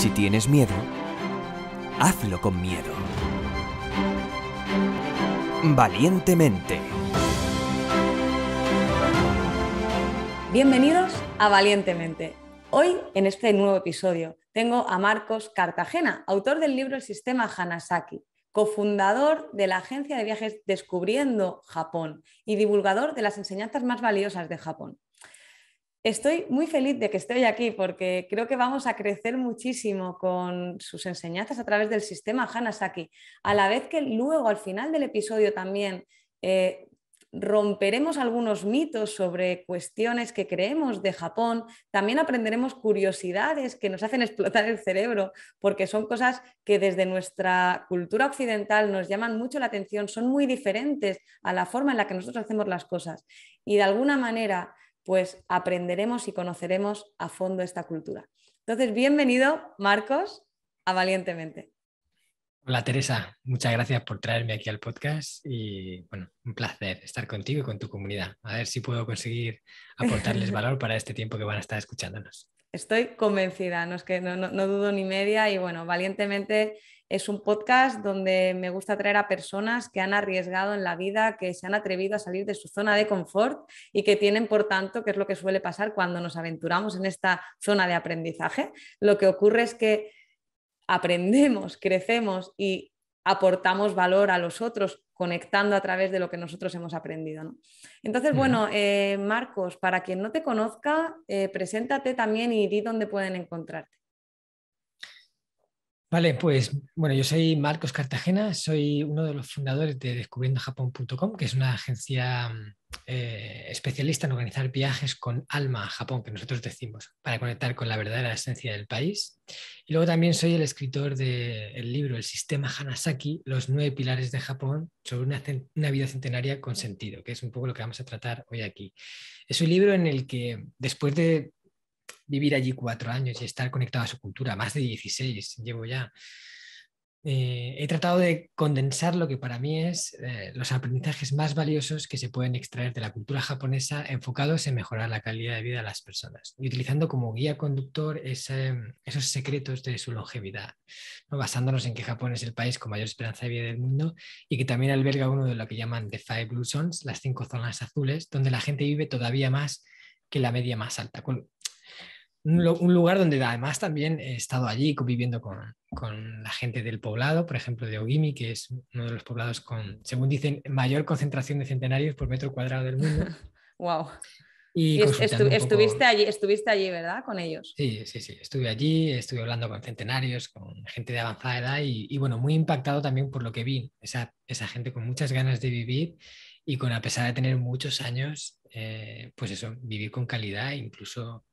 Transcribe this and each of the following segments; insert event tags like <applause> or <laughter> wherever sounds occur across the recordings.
Si tienes miedo, hazlo con miedo. Valientemente. Bienvenidos a Valientemente. Hoy, en este nuevo episodio, tengo a Marcos Cartagena, autor del libro El sistema Hanasaki, cofundador de la agencia de viajes Descubriendo Japón y divulgador de las enseñanzas más valiosas de Japón. Estoy muy feliz de que estoy aquí porque creo que vamos a crecer muchísimo con sus enseñanzas a través del sistema Hanasaki, a la vez que luego al final del episodio también eh, romperemos algunos mitos sobre cuestiones que creemos de Japón, también aprenderemos curiosidades que nos hacen explotar el cerebro, porque son cosas que desde nuestra cultura occidental nos llaman mucho la atención, son muy diferentes a la forma en la que nosotros hacemos las cosas. Y de alguna manera pues aprenderemos y conoceremos a fondo esta cultura. Entonces, bienvenido, Marcos, a Valientemente. Hola, Teresa. Muchas gracias por traerme aquí al podcast y, bueno, un placer estar contigo y con tu comunidad. A ver si puedo conseguir aportarles <laughs> valor para este tiempo que van a estar escuchándonos. Estoy convencida, no, es que no, no dudo ni media y, bueno, Valientemente es un podcast donde me gusta traer a personas que han arriesgado en la vida, que se han atrevido a salir de su zona de confort y que tienen, por tanto, que es lo que suele pasar cuando nos aventuramos en esta zona de aprendizaje. Lo que ocurre es que aprendemos, crecemos y aportamos valor a los otros conectando a través de lo que nosotros hemos aprendido. Entonces, bueno, eh, Marcos, para quien no te conozca, eh, preséntate también y di dónde pueden encontrarte. Vale, pues bueno, yo soy Marcos Cartagena, soy uno de los fundadores de descubriendojapón.com, que es una agencia mm, eh, especialista en organizar viajes con alma a Japón, que nosotros decimos, para conectar con la verdadera esencia del país. Y luego también soy el escritor del libro El sistema Hanasaki, los nueve pilares de Japón sobre una vida centenaria con sentido, que es un poco lo que vamos a tratar hoy aquí. Es un libro en el que después de vivir allí cuatro años y estar conectado a su cultura, más de 16 llevo ya. Eh, he tratado de condensar lo que para mí es eh, los aprendizajes más valiosos que se pueden extraer de la cultura japonesa enfocados en mejorar la calidad de vida de las personas y utilizando como guía conductor esos secretos de su longevidad, basándonos en que Japón es el país con mayor esperanza de vida del mundo y que también alberga uno de lo que llaman The Five Blue Zones, las cinco zonas azules, donde la gente vive todavía más que la media más alta, con, un, lugar donde además también he estado allí conviviendo con, la gente del poblado, por ejemplo, de Ogimi, que es uno de los poblados con, según dicen, mayor concentración de centenarios por metro cuadrado del mundo. ¡Wow! <laughs> Y, estuviste, allí, estuviste allí, ¿verdad? Con ellos. Sí, sí, sí. Estuve allí, estuve hablando con centenarios, con gente de avanzada edad y, bueno, muy impactado también por lo que vi. Esa, gente con muchas ganas de vivir y con, a pesar de tener muchos años, eh, pues eso, vivir con calidad, incluso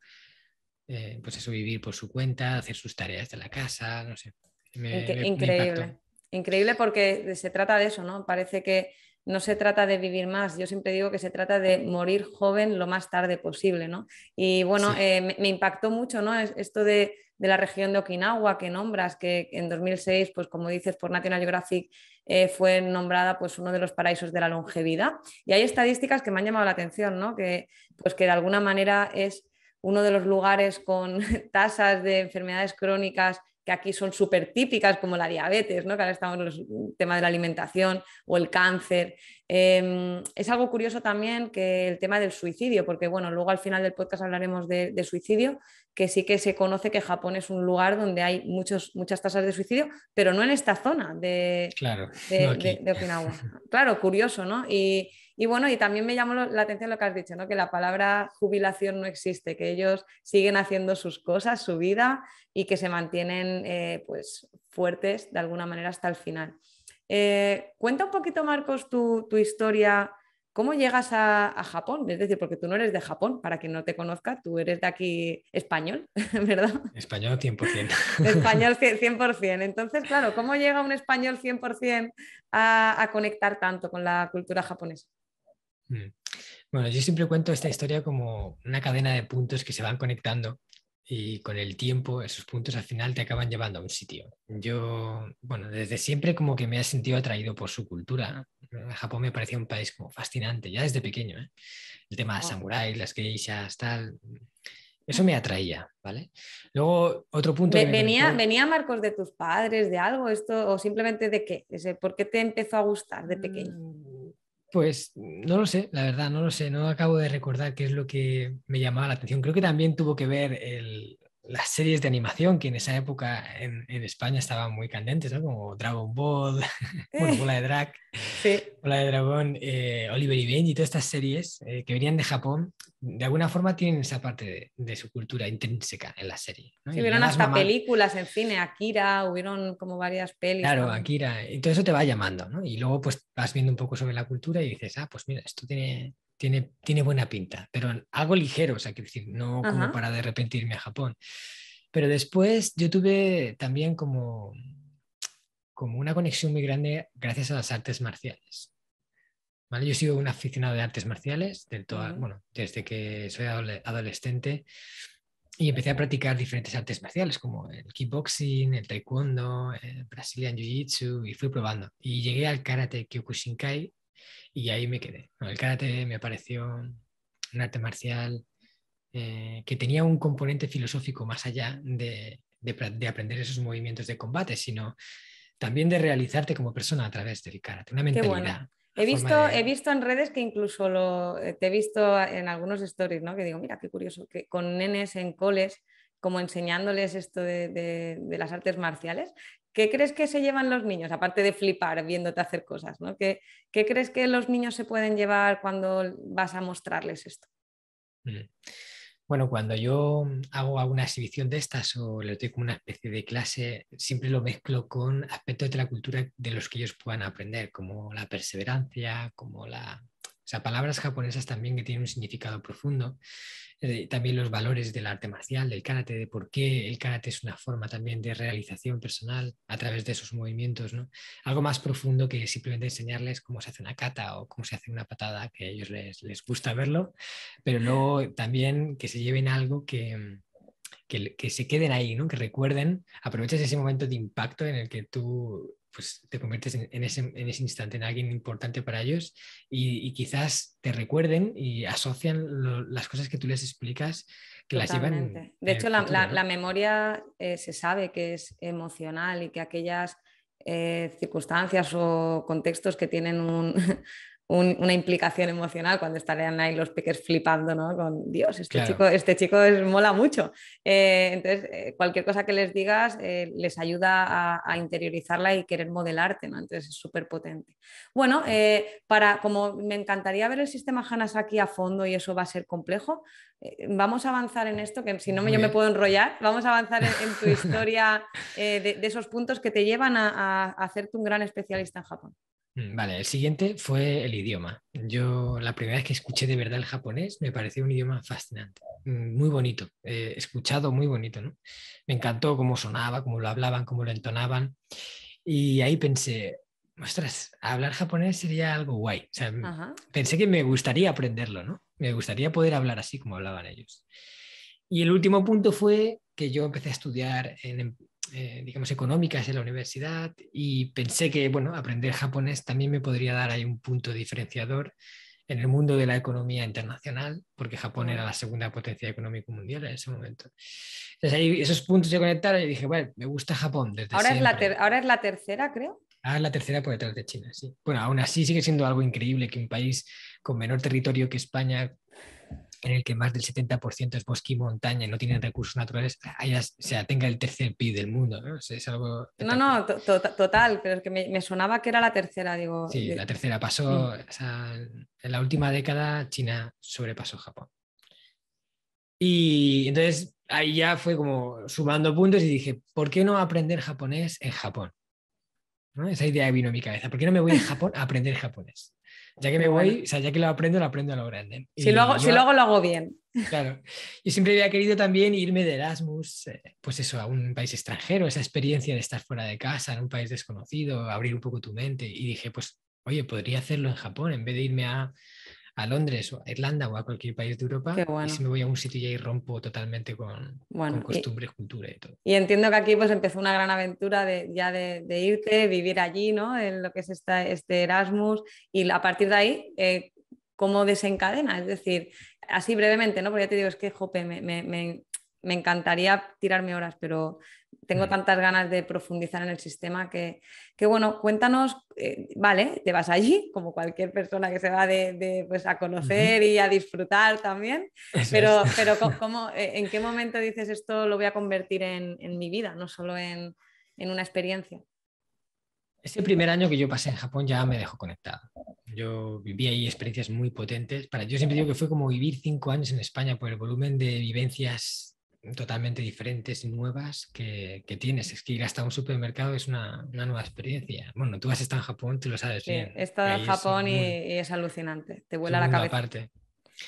eh, pues eso, vivir por su cuenta, hacer sus tareas de la casa, no sé. increíble, increíble porque se trata de eso, ¿no? Parece que no se trata de vivir más, yo siempre digo que se trata de morir joven lo más tarde posible, ¿no? Y bueno, eh, me, impactó mucho, ¿no? esto de, la región de Okinawa que nombras, que en 2006, pues como dices, por National Geographic eh, fue nombrada pues uno de los paraísos de la longevidad. Y hay estadísticas que me han llamado la atención, ¿no? Que pues que de alguna manera es uno de los lugares con <laughs> tasas de enfermedades crónicas que aquí son súper típicas, como la diabetes, que ahora estamos en el tema de la alimentación o el cáncer. Em, es algo curioso también que el tema del suicidio, porque bueno, luego al final del podcast hablaremos de, suicidio, que sí que se conoce que Japón es un lugar donde hay muchos, muchas tasas de suicidio, pero no en esta zona de, Okinawa. <laughs> Claro, curioso, ¿no? Y bueno, y también me llamó la atención lo que has dicho, ¿no? que la palabra jubilación no existe, que ellos siguen haciendo sus cosas, su vida y que se mantienen eh, pues, fuertes de alguna manera hasta el final. Eh, cuenta un poquito, Marcos, tu, historia. ¿Cómo llegas a, Japón? Es decir, porque tú no eres de Japón, para quien no te conozca, tú eres de aquí español, <laughs> ¿verdad? Español 100%. <laughs> Español 100%. Entonces, claro, ¿cómo llega un español 100% a conectar tanto con la cultura japonesa? Mm. Bueno, yo siempre cuento esta historia como una cadena de puntos que se van conectando y con el tiempo esos puntos al final te acaban llevando a un sitio. Yo, bueno, desde siempre como que me he sentido atraído por su cultura. Japón me parecía un país como fascinante, ya desde pequeño. ¿eh? El tema de samuráis, las geishas, tal. Eso me atraía, ¿vale? Luego, otro punto... venía, ¿Venía Marcos de tus padres, de algo esto? ¿O simplemente de qué? ¿Por qué te empezó a gustar de pequeño? Mm, pues no lo sé, la verdad, no lo sé, no acabo de recordar qué es lo que me llamaba la atención. Creo que también tuvo que ver el, las series de animación que en esa época en, España estaban muy candentes, ¿no? como Dragon Ball, <laughs> bueno, eh. Bola de Drag, Bola de Dragón, eh, Oliver y Benji, todas estas series eh, que venían de Japón, de alguna forma tienen esa parte de, su cultura intrínseca en la serie. hubieron hasta películas en cine, Akira, hubieron como varias pelis. Claro, Akira, y todo eso te va llamando, ¿no? Y luego pues vas viendo un poco sobre la cultura y dices, ah, pues mira, esto tiene tiene, tiene buena pinta, pero algo ligero, o sea, quiero decir, no como para de repente irme a Japón. Pero después yo tuve también como, como una conexión muy grande gracias a las artes marciales. ¿Vale? Yo he sido un aficionado de artes marciales del todo, bueno, desde que soy adolescente y empecé a practicar diferentes artes marciales como el kickboxing, el taekwondo, el brazilian jiu-jitsu y fui probando. Y llegué al karate Kyokushinkai y ahí me quedé. El karate me pareció un arte marcial eh, que tenía un componente filosófico más allá de, aprender esos movimientos de combate, sino también de realizarte como persona a través del karate, una mentalidad. He visto, he visto en redes que incluso eh, te he visto en algunos stories, ¿no? Que digo, mira, qué curioso, que con nenes en coles, como enseñándoles esto de, las artes marciales. ¿Qué crees que se llevan los niños, aparte de flipar viéndote hacer cosas? ¿no? ¿Qué, crees que los niños se pueden llevar cuando vas a mostrarles esto? Mm. Bueno, cuando yo hago alguna exhibición de estas o les doy como una especie de clase, siempre lo mezclo con aspectos de la cultura de los que ellos puedan aprender, como la perseverancia, como la... O sea, palabras japonesas también que tienen un significado profundo eh, también los valores del arte marcial, del karate, de por qué el karate es una forma también de realización personal a través de esos movimientos, Algo más profundo que simplemente enseñarles cómo se hace una kata o cómo se hace una patada, que a ellos les, les gusta verlo, pero luego también que se lleven algo que, se queden ahí, ¿no? que recuerden, aproveches ese momento de impacto en el que tú pues te conviertes en, ese, en, instante en alguien importante para ellos y, quizás te recuerden y asocian las cosas que tú les explicas que las llevan. De hecho, la, memoria eh, se sabe que es emocional y que aquellas eh, circunstancias o contextos que tienen un, <laughs> una implicación emocional cuando estarían ahí los piques flipando, ¿no? Con Dios, este chico, este chico es, mola mucho. Eh, entonces, eh, cualquier cosa que les digas eh, les ayuda a, interiorizarla y querer modelarte, ¿no? Entonces es súper potente. Bueno, para, como me encantaría ver el sistema Hanasaki a fondo y eso va a ser complejo, vamos a avanzar en esto, que si no yo me puedo enrollar, vamos a avanzar en, tu <laughs> historia de, esos puntos que te llevan a hacerte un gran especialista en Japón. Mm, vale, el siguiente fue el idioma. Yo la primera vez que escuché de verdad el japonés me pareció un idioma fascinante, mm, muy bonito, eh, escuchado muy bonito, ¿no? Me encantó cómo sonaba, cómo lo hablaban, cómo lo entonaban. Y ahí pensé, ostras, hablar japonés sería algo guay. Mm, pensé que me gustaría aprenderlo, ¿no? Me gustaría poder hablar así como hablaban ellos. Y el último punto fue que yo empecé a estudiar en, em, eh, digamos, económicas en la universidad y pensé que, bueno, aprender japonés también me podría dar ahí un punto diferenciador en el mundo de la economía internacional, porque Japón era la segunda potencia económica mundial en ese momento. Entonces ahí esos puntos se conectaron y dije, bueno, me gusta Japón desde ahora Es la ahora es la tercera, creo. ah es la tercera por detrás de China, sí. Bueno, aún así sigue siendo algo increíble que un país con menor territorio que España, en el que más del 70% es bosque y montaña y no tienen recursos naturales, sea, tenga el tercer PIB del mundo. No, es algo no, no total, pero es que me, sonaba que era la tercera, digo. Sí, la tercera pasó, mm. o sea, en la última década China sobrepasó Japón. Y entonces ahí ya fue como sumando puntos y dije, ¿por qué no aprender japonés en Japón? Esa idea vino a mi cabeza. ¿Por qué no me voy a Japón a aprender japonés? Ya que me voy, o sea, ya que lo aprendo, lo aprendo a lo grande. Si, lo hago, si lo hago, lo hago bien. Claro. Yo siempre había querido también irme de Erasmus, eh, pues eso, a un país extranjero, esa experiencia de estar fuera de casa, en un país desconocido, abrir un poco tu mente. Y dije, pues, oye, podría hacerlo en Japón en vez de irme a, a Londres o a Irlanda o a cualquier país de Europa. Y si me voy a un sitio y ahí rompo totalmente con, bueno, costumbres, cultura y todo. Y entiendo que aquí pues empezó una gran aventura de, ya de, irte, vivir allí, ¿no? En lo que es este Erasmus. Y a partir de ahí, eh, ¿cómo desencadena? Es decir, así brevemente, ¿no? Porque ya te digo, es que, jope, me me encantaría tirarme horas, pero tengo tantas ganas de profundizar en el sistema que, que bueno, cuéntanos, eh, vale, te vas allí, como cualquier persona que se va de, de pues, a conocer y a disfrutar también, pero, pero <laughs> ¿cómo, eh, ¿en qué momento dices esto lo voy a convertir en, en mi vida, no solo en, en una experiencia? Ese primer año que yo pasé en Japón ya me dejó conectado. Yo viví ahí experiencias muy potentes. Para, yo siempre digo que fue como vivir cinco años en España por el volumen de vivencias totalmente diferentes y nuevas que, que, tienes. Es que ir hasta un supermercado es una, una, nueva experiencia. Bueno, tú has estado en Japón, tú lo sabes bien. He estado en Japón y, es alucinante. Te vuela la cabeza.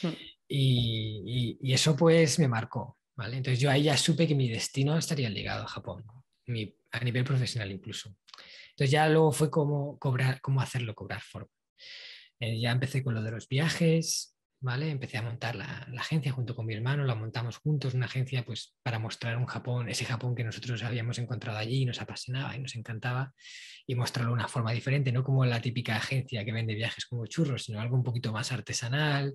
Mm. Y, y, y, eso pues me marcó, ¿vale? Entonces yo ahí ya supe que mi destino estaría ligado a Japón, mi, a nivel profesional incluso. Entonces ya luego fue cómo, cobrar, cómo hacerlo cobrar forma. Eh, ya empecé con lo de los viajes, Empecé a montar la, agencia junto con mi hermano, la montamos juntos, una agencia pues para mostrar un Japón, ese Japón que nosotros habíamos encontrado allí y nos apasionaba y nos encantaba y mostrarlo de una forma diferente, no como la típica agencia que vende viajes como churros, sino algo un poquito más artesanal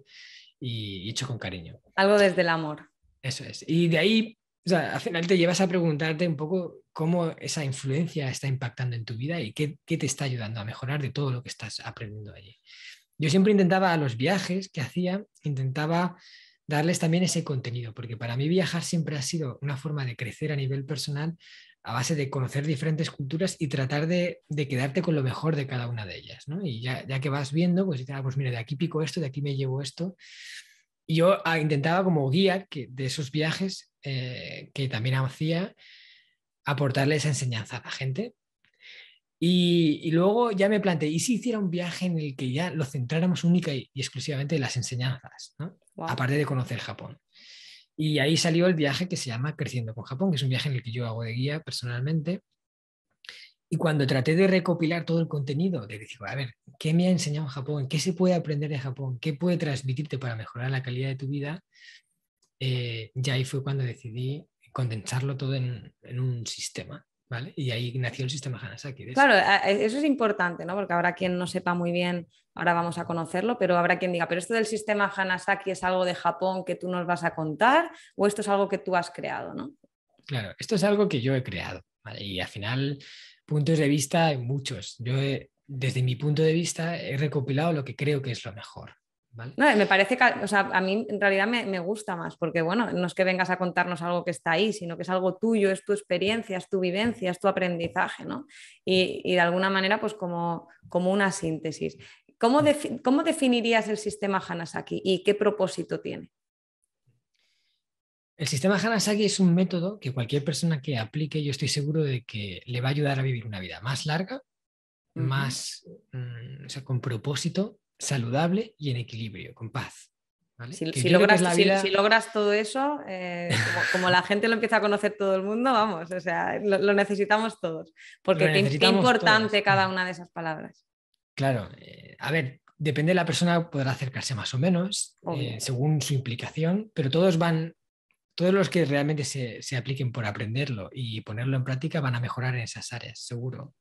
y hecho con cariño. Algo desde el amor. Eso es. Y de ahí, al final te llevas a preguntarte un poco cómo esa influencia está impactando en tu vida y qué te está ayudando a mejorar de todo lo que estás aprendiendo allí yo siempre intentaba a los viajes que hacía, intentaba darles también ese contenido, porque para mí viajar siempre ha sido una forma de crecer a nivel personal a base de conocer diferentes culturas y tratar de, quedarte con lo mejor de cada una de ellas, Y ya, que vas viendo, pues, ah, pues mira, de aquí pico esto, de aquí me llevo esto. Y yo ah, intentaba como guía que, de esos viajes eh, que también hacía, aportarle esa enseñanza a la gente y, luego ya me planteé, ¿y si hiciera un viaje en el que ya lo centráramos única y, exclusivamente en las enseñanzas, aparte de conocer Japón? Y ahí salió el viaje que se llama Creciendo con Japón, que es un viaje en el que yo hago de guía personalmente. Y cuando traté de recopilar todo el contenido, de decir, a ver, ¿qué me ha enseñado Japón? ¿Qué se puede aprender de Japón? ¿Qué puede transmitirte para mejorar la calidad de tu vida? Eh, ya ahí fue cuando decidí condensarlo todo en un sistema. Y ahí nació el sistema Hanasaki. Claro, eso es importante, ¿no? Porque habrá quien no sepa muy bien, ahora vamos a conocerlo, pero habrá quien diga, pero esto del sistema Hanasaki es algo de Japón que tú nos vas a contar o esto es algo que tú has creado, ¿no? Claro, esto es algo que yo he creado, Y al final, puntos de vista muchos. Yo desde mi punto de vista he recopilado lo que creo que es lo mejor me parece que, a mí en realidad me, gusta más, porque bueno, no es que vengas a contarnos algo que está ahí, sino que es algo tuyo, es tu experiencia, es tu vivencia, es tu aprendizaje, ¿no? Y, de alguna manera, pues como, como una síntesis. Mm. ¿Cómo, definirías el sistema Hanasaki y qué propósito tiene? El sistema Hanasaki es un método que cualquier persona que aplique, yo estoy seguro de que le va a ayudar a vivir una vida más larga, más, mm, sea, con propósito, saludable y en equilibrio, con paz. Si, logras, todo eso, eh, como, la gente lo empieza a conocer todo el mundo, vamos, o sea, lo, necesitamos todos, porque qué, importante cada una de esas palabras. Claro, eh, a ver, depende de la persona, podrá acercarse más o menos, eh, según su implicación, pero todos van, todos los que realmente se, se apliquen por aprenderlo y ponerlo en práctica van a mejorar en esas áreas, seguro.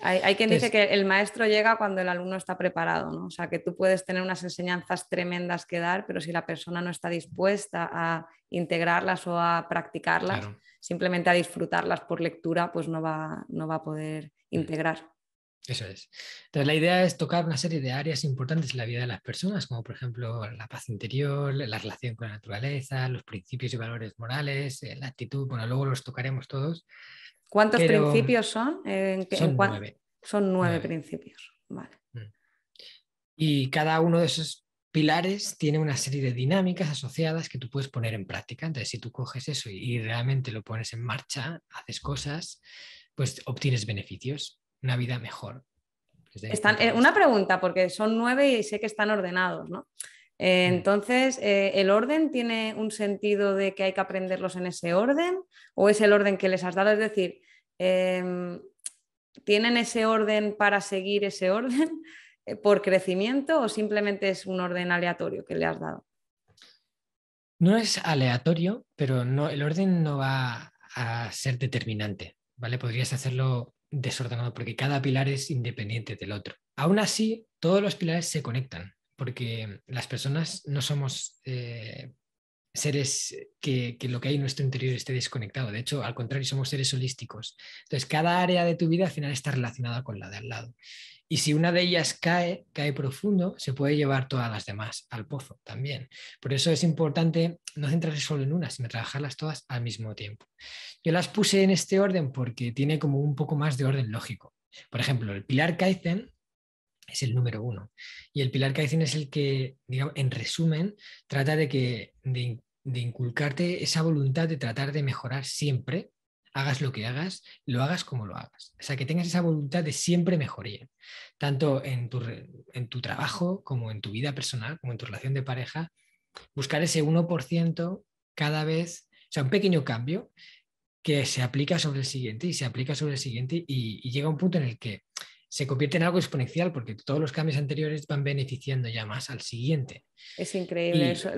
Hay, quien dice que el maestro llega cuando el alumno está preparado, ¿no? O sea, que tú puedes tener unas enseñanzas tremendas que dar, pero si la persona no está dispuesta a integrarlas o a practicarlas, simplemente a disfrutarlas por lectura, pues no va, no va a poder mm. integrar. Eso es. Entonces, la idea es tocar una serie de áreas importantes en la vida de las personas, como por ejemplo la paz interior, la relación con la naturaleza, los principios y valores morales, eh, la actitud, bueno, luego los tocaremos todos. ¿Cuántos principios son? son, nueve. son, nueve. principios. Vale. Mm. Y cada uno de esos pilares tiene una serie de dinámicas asociadas que tú puedes poner en práctica. Entonces, si tú coges eso y, realmente lo pones en marcha, haces cosas, pues obtienes beneficios, una vida mejor. Están, eh, una pregunta, porque son nueve y sé que están ordenados, ¿no? Mm. entonces, eh, ¿el orden tiene un sentido de que hay que aprenderlos en ese orden? ¿O es el orden que les has dado? Es decir, em, ¿tienen ese orden para seguir ese orden <laughs> eh, por crecimiento o simplemente es un orden aleatorio que le has dado? No es aleatorio, pero no, el orden no va a ser determinante, ¿vale? Podrías hacerlo desordenado porque cada pilar es independiente del otro. Aún así, todos los pilares se conectan porque las personas no somos eh, seres que, que, lo que hay en nuestro interior esté desconectado. De hecho, al contrario, somos seres holísticos. Entonces, cada área de tu vida al final está relacionada con la de al lado. Y si una de ellas cae, cae profundo, se puede llevar todas las demás al pozo también. Por eso es importante no centrarse solo en una, sino trabajarlas todas al mismo tiempo. Yo las puse en este orden porque tiene como un poco más de orden lógico. Por ejemplo, el pilar Kaizen es el número uno. Y el pilar Kaizen es el que, en resumen, trata de, que, de, inculcarte esa voluntad de tratar de mejorar siempre, hagas lo que hagas, lo hagas como lo hagas. O sea, que tengas esa voluntad de siempre mejoría, tanto en tu, trabajo como en tu vida personal, como en tu relación de pareja. Buscar ese 1% cada vez, o sea, un pequeño cambio que se aplica sobre el siguiente y se aplica sobre el siguiente y, y llega un punto en el que se convierte en algo exponencial porque todos los cambios anteriores van beneficiando ya más al siguiente. Es increíble eso,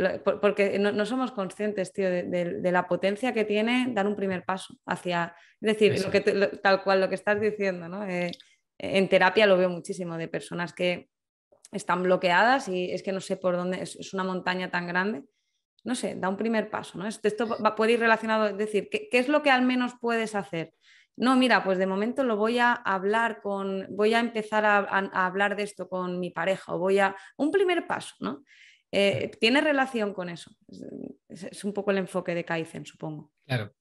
porque no, somos conscientes, tío, de, la potencia que tiene dar un primer paso hacia, es decir, lo que, tal cual lo que estás diciendo, ¿no? Eh, en terapia lo veo muchísimo de personas que están bloqueadas y es que no sé por dónde, es, una montaña tan grande. No sé, da un primer paso, ¿no? Esto, puede ir relacionado, es decir, ¿qué, ¿qué es lo que al menos puedes hacer? no, mira, pues de momento lo voy a hablar con, voy a empezar a, hablar de esto con mi pareja, o voy a, un primer paso, ¿no? Eh, tiene relación con eso. Es, un poco el enfoque de Kaizen, supongo. Claro.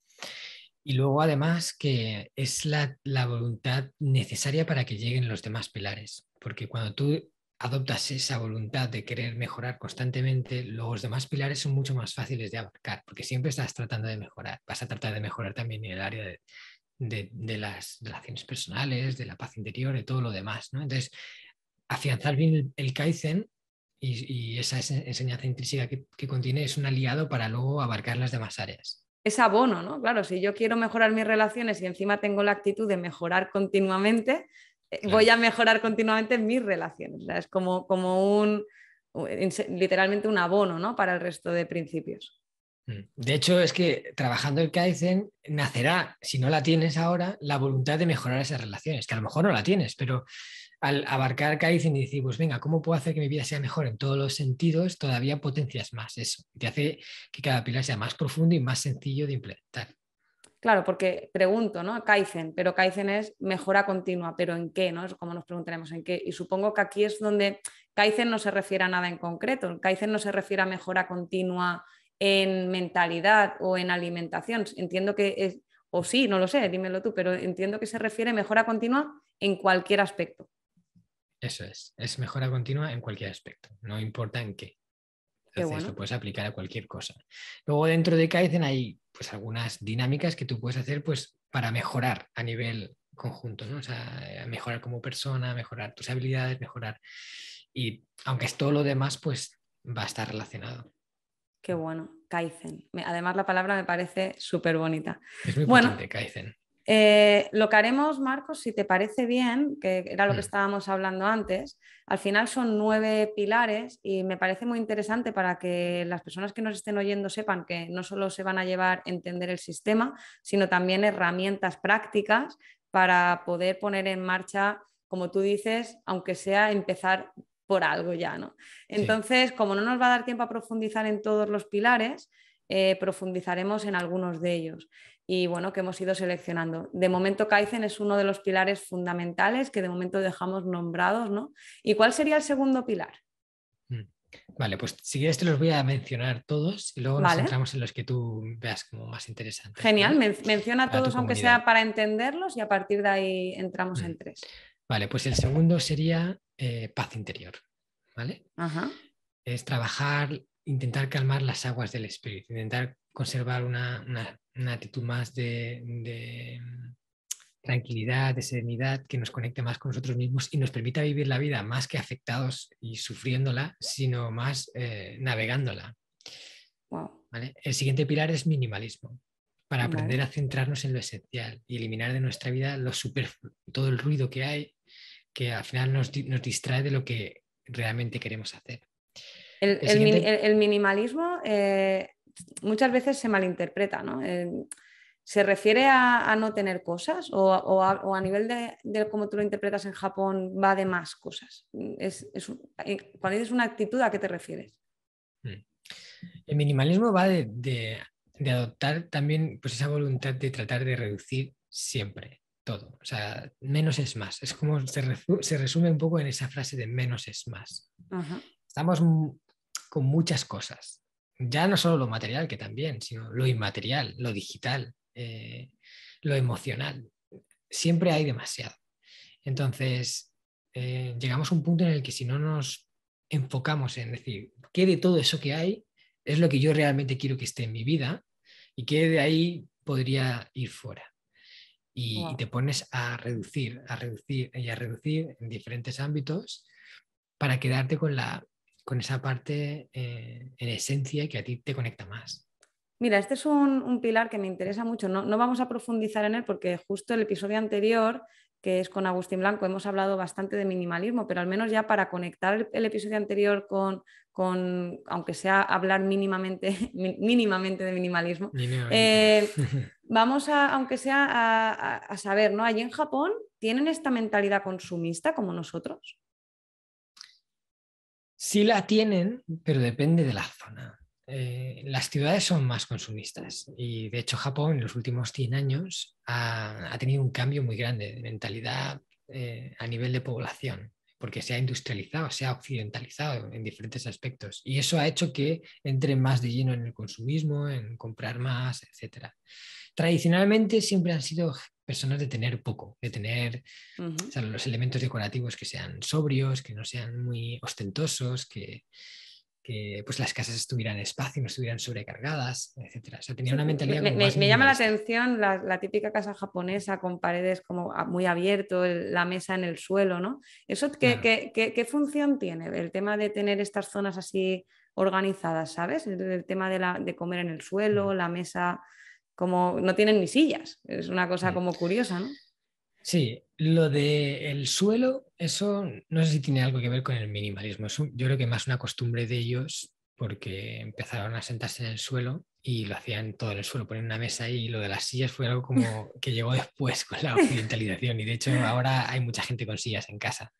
Y luego además que es la, la voluntad necesaria para que lleguen los demás pilares, porque cuando tú adoptas esa voluntad de querer mejorar constantemente, los demás pilares son mucho más fáciles de abarcar, porque siempre estás tratando de mejorar. Vas a tratar de mejorar también en el área de, de, las relaciones personales, de la paz interior, de todo lo demás. Entonces, afianzar bien el, Kaizen y, esa enseñanza intrínseca que, contiene es un aliado para luego abarcar las demás áreas es abono, ¿no? Claro, si yo quiero mejorar mis relaciones y encima tengo la actitud de mejorar continuamente, eh, voy a mejorar continuamente mis relaciones. es como, como un, literalmente un abono, ¿no? Para el resto de principios. Mm. De hecho, es que trabajando el Kaizen nacerá, si no la tienes ahora, la voluntad de mejorar esas relaciones, que a lo mejor no la tienes, pero al abarcar Kaizen y decir, pues venga, ¿cómo puedo hacer que mi vida sea mejor en todos los sentidos? Todavía potencias más eso. te hace que cada pilar sea más profundo y más sencillo de implementar. Claro, porque pregunto, ¿no? Kaizen, pero Kaizen es mejora continua, pero ¿en qué? ¿no? Es como nos preguntaremos en qué. Y supongo que aquí es donde Kaizen no se refiere a nada en concreto. Kaizen no se refiere a mejora continua en mentalidad o en alimentación. Entiendo que es, o sí, no lo sé, dímelo tú, pero entiendo que se refiere a mejora continua en cualquier aspecto. Eso es, es mejora continua en cualquier aspecto, no importa en qué. esto lo puedes aplicar a cualquier cosa. Luego dentro de Kaizen hay pues algunas dinámicas que tú puedes hacer pues para mejorar a nivel conjunto, ¿no? O sea, mejorar como persona, mejorar tus habilidades, mejorar y aunque es todo lo demás pues va a estar relacionado. Qué bueno, Kaizen. Además, la palabra me parece súper bonita. Es muy bueno, Kaizen. Eh, lo que haremos, Marcos, si te parece bien, que era lo que mm. estábamos hablando antes, al final son nueve pilares y me parece muy interesante para que las personas que nos estén oyendo sepan que no solo se van a llevar a entender el sistema, sino también herramientas prácticas para poder poner en marcha, como tú dices, aunque sea empezar por algo ya, ¿no? Entonces, como no nos va a dar tiempo a profundizar en todos los pilares, eh, profundizaremos en algunos de ellos y bueno, que hemos ido seleccionando. De momento, Kaizen es uno de los pilares fundamentales que de momento dejamos nombrados, ¿no? ¿Y cuál sería el segundo pilar? Hmm. Vale, pues si quieres te los voy a mencionar todos y luego nos centramos en los que tú veas como más interesantes. Genial, menciona todos aunque sea para entenderlos y a partir de ahí entramos hmm. en tres. Vale, pues el segundo sería eh, paz interior, ¿vale? Es trabajar, intentar calmar las aguas del espíritu, intentar conservar una, actitud más de, tranquilidad, de serenidad, que nos conecte más con nosotros mismos y nos permita vivir la vida más que afectados y sufriéndola, sino más eh, navegándola. El siguiente pilar es minimalismo, para aprender a centrarnos en lo esencial y eliminar de nuestra vida lo superfluo, todo el ruido que hay que al final nos, distrae de lo que realmente queremos hacer. El, minimalismo eh, muchas veces se malinterpreta, ¿no? Eh, ¿Se refiere a, no tener cosas o, a, nivel de, cómo tú lo interpretas en Japón va de más cosas? Es, ¿Cuál es eh, una actitud a qué te refieres? Hmm. El minimalismo va de, adoptar también pues, esa voluntad de tratar de reducir siempre todo. O sea, menos es más. Es como se, resume un poco en esa frase de menos es más. Estamos con muchas cosas. Ya no solo lo material, que también, sino lo inmaterial, lo digital, eh, lo emocional. Siempre hay demasiado. Entonces, eh, llegamos a un punto en el que si no nos enfocamos en decir, ¿qué de todo eso que hay es lo que yo realmente quiero que esté en mi vida? ¿Y qué de ahí podría ir fuera? y, te pones a reducir, a reducir y a reducir en diferentes ámbitos para quedarte con, la, con esa parte eh, en esencia que a ti te conecta más. Mira, este es un, pilar que me interesa mucho. No, no, vamos a profundizar en él porque justo el episodio anterior que es con Agustín Blanco, hemos hablado bastante de minimalismo, pero al menos ya para conectar el, episodio anterior con, con, aunque sea hablar mínimamente, <laughs> mínimamente de minimalismo, eh, vamos a, aunque sea a, a, saber, ¿no? Allí en Japón, ¿tienen esta mentalidad consumista como nosotros? Sí la tienen, pero depende de la zona. Eh, las ciudades son más consumistas y de hecho Japón en los últimos 100 años ha, tenido un cambio muy grande de mentalidad eh, a nivel de población porque se ha industrializado, se ha occidentalizado en diferentes aspectos y eso ha hecho que entre más de lleno en el consumismo, en comprar más, etc. Tradicionalmente siempre han sido personas de tener poco, de tener los elementos decorativos que sean sobrios, que no sean muy ostentosos, que, que pues las casas estuvieran en espacio, no estuvieran sobrecargadas, etcétera. O tenía una mentalidad. me, llama la atención la, típica casa japonesa con paredes como muy abierto, la mesa en el suelo, ¿no? Eso qué, función tiene el tema de tener estas zonas así organizadas, ¿sabes? El, tema de, comer en el suelo, mm. la mesa como no tienen ni sillas, es una cosa como curiosa, ¿no? Sí, lo del suelo, eso no sé si tiene algo que ver con el minimalismo. yo creo que más una costumbre de ellos porque empezaron a sentarse en el suelo y lo hacían todo en el suelo, ponían una mesa y lo de las sillas fue algo como <laughs> que llegó después con la occidentalización y de hecho ahora hay mucha gente con sillas en casa.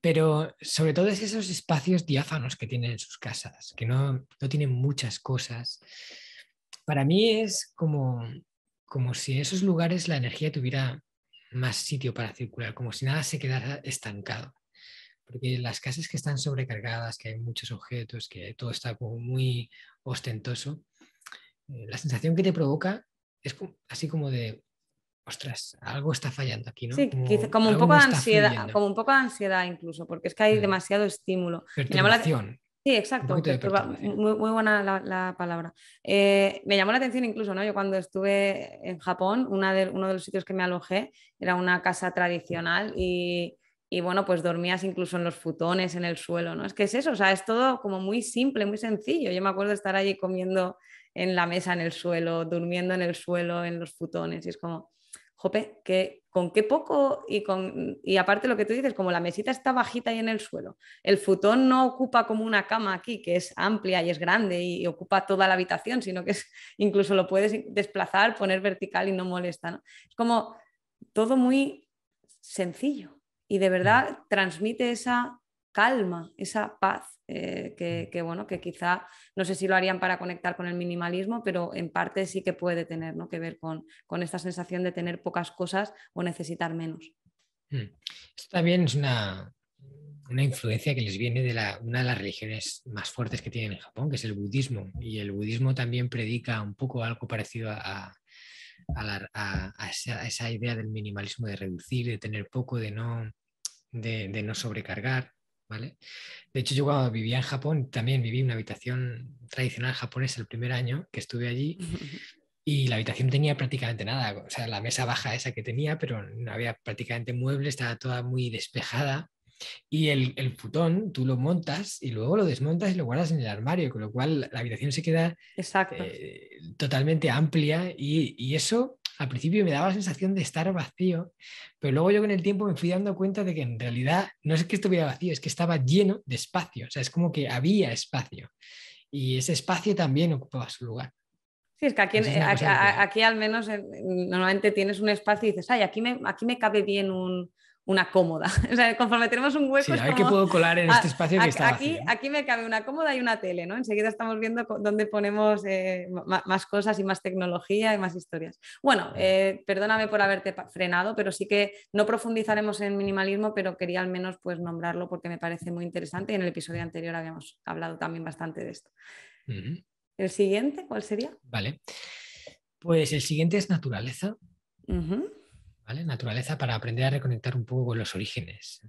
Pero sobre todo es esos espacios diáfanos que tienen en sus casas, que no, tienen muchas cosas. Para mí es como, como si en esos lugares la energía tuviera más sitio para circular, como si nada se quedara estancado. Porque las casas que están sobrecargadas, que hay muchos objetos, que todo está como muy ostentoso, eh, la sensación que te provoca es así como de, ostras, algo está fallando aquí, ¿no? Sí, como, un poco de ansiedad, como un poco de ansiedad incluso, porque es que hay demasiado estímulo. Perturbación. Sí, exacto. Muy, muy, buena la, palabra. Eh, me llamó la atención incluso, ¿no? Yo cuando estuve en Japón, uno de los sitios que me alojé era una casa tradicional y, y, bueno, pues dormías incluso en los futones, en el suelo, ¿no? Es que es eso, o sea, es todo como muy simple, muy sencillo. Yo me acuerdo de estar allí comiendo en la mesa, en el suelo, durmiendo en el suelo, en los futones, y es como, jope, qué, con qué poco y con y aparte lo que tú dices, como la mesita está bajita y en el suelo, el futón no ocupa como una cama aquí que es amplia y es grande y, ocupa toda la habitación, sino que <laughs> incluso lo puedes desplazar, poner vertical y no molesta, Es como todo muy sencillo y de verdad transmite esa calma, esa paz, eh, mm. que, bueno, que quizá, no sé si lo harían para conectar con el minimalismo, pero en parte sí que puede tener ¿no? que ver con, esta sensación de tener pocas cosas o necesitar menos. Mm. Esto también es una, una influencia que les viene de la, una de las religiones más fuertes que tienen en Japón, que es el budismo. Y el budismo también predica un poco algo parecido a, a, esa, idea del minimalismo, de reducir, de tener poco, de no, de no sobrecargar. ¿vale? De hecho, yo cuando vivía en Japón también viví en una habitación tradicional japonesa el primer año que estuve allí <laughs> y la habitación tenía prácticamente nada, o sea, la mesa baja esa que tenía, pero no había prácticamente muebles, estaba toda muy despejada y el, el, futón tú lo montas y luego lo desmontas y lo guardas en el armario, con lo cual la habitación se queda eh, totalmente amplia y, eso al principio me daba la sensación de estar vacío, pero luego yo con el tiempo me fui dando cuenta de que en realidad no es que estuviera vacío, es que estaba lleno de espacio, o sea, es como que había espacio y ese espacio también ocupaba su lugar. Sí, es que aquí, al menos eh, normalmente tienes un espacio y dices, ay, aquí aquí me cabe bien un, una cómoda. <laughs> O sea, conforme tenemos un hueco. Sí, a ver puedo colar en este espacio Aquí, me cabe una cómoda y una tele, ¿no? Enseguida estamos viendo dónde ponemos eh, más cosas y más tecnología y más historias. Bueno, eh, perdóname por haberte frenado, pero sí que no profundizaremos en minimalismo, pero quería al menos pues nombrarlo porque me parece muy interesante y en el episodio anterior habíamos hablado también bastante de esto. ¿El siguiente cuál sería? Vale. Pues el siguiente es naturaleza. Naturaleza para aprender a reconectar un poco con los orígenes,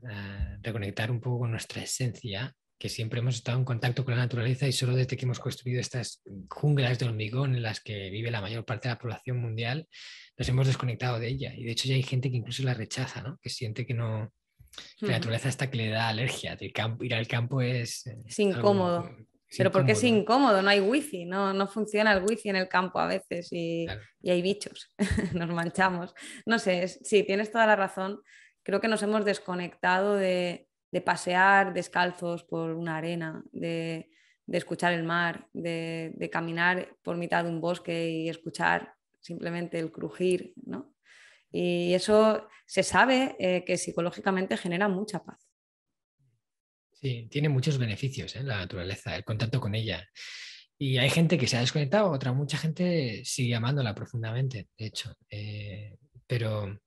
reconectar un poco con nuestra esencia, que siempre hemos estado en contacto con la naturaleza y solo desde que hemos construido estas junglas de hormigón en las que vive la mayor parte de la población mundial, nos hemos desconectado de ella. Y de hecho ya hay gente que incluso la rechaza, Que siente que no, la hmm. naturaleza hasta que le da alergia. ir al campo es... Eh, incómodo. Pero porque es incómodo, no hay wifi, no, no funciona el wifi en el campo a veces y, hay bichos, <laughs> nos manchamos. No sé, si sí, tienes toda la razón. Creo que nos hemos desconectado de, de pasear descalzos por una arena, de, de escuchar el mar, de, de, caminar por mitad de un bosque y escuchar simplemente el crujir, ¿no? Y eso se sabe eh, que psicológicamente genera mucha paz. Sí, tiene muchos beneficios ¿eh? la naturaleza, el contacto con ella. Y hay gente que se ha desconectado, otra mucha gente sigue amándola profundamente, de hecho. Eh, pero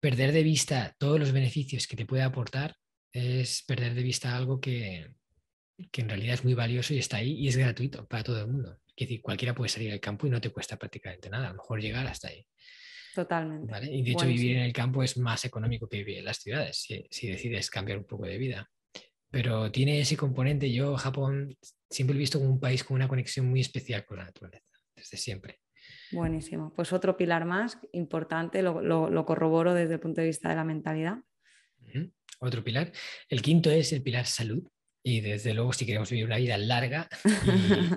perder de vista todos los beneficios que te puede aportar es perder de vista algo que, en realidad es muy valioso y está ahí y es gratuito para todo el mundo. Es decir, cualquiera puede salir al campo y no te cuesta prácticamente nada, a lo mejor llegar hasta ahí. Totalmente. Y de hecho, vivir en el campo es más económico que vivir en las ciudades, si, decides cambiar un poco de vida pero tiene ese componente. Yo, Japón, siempre he visto como un país con una conexión muy especial con la naturaleza, desde siempre. Buenísimo. Pues otro pilar más importante, lo, corroboro desde el punto de vista de la mentalidad. Otro pilar. El quinto es el pilar salud. Y desde luego, si queremos vivir una vida larga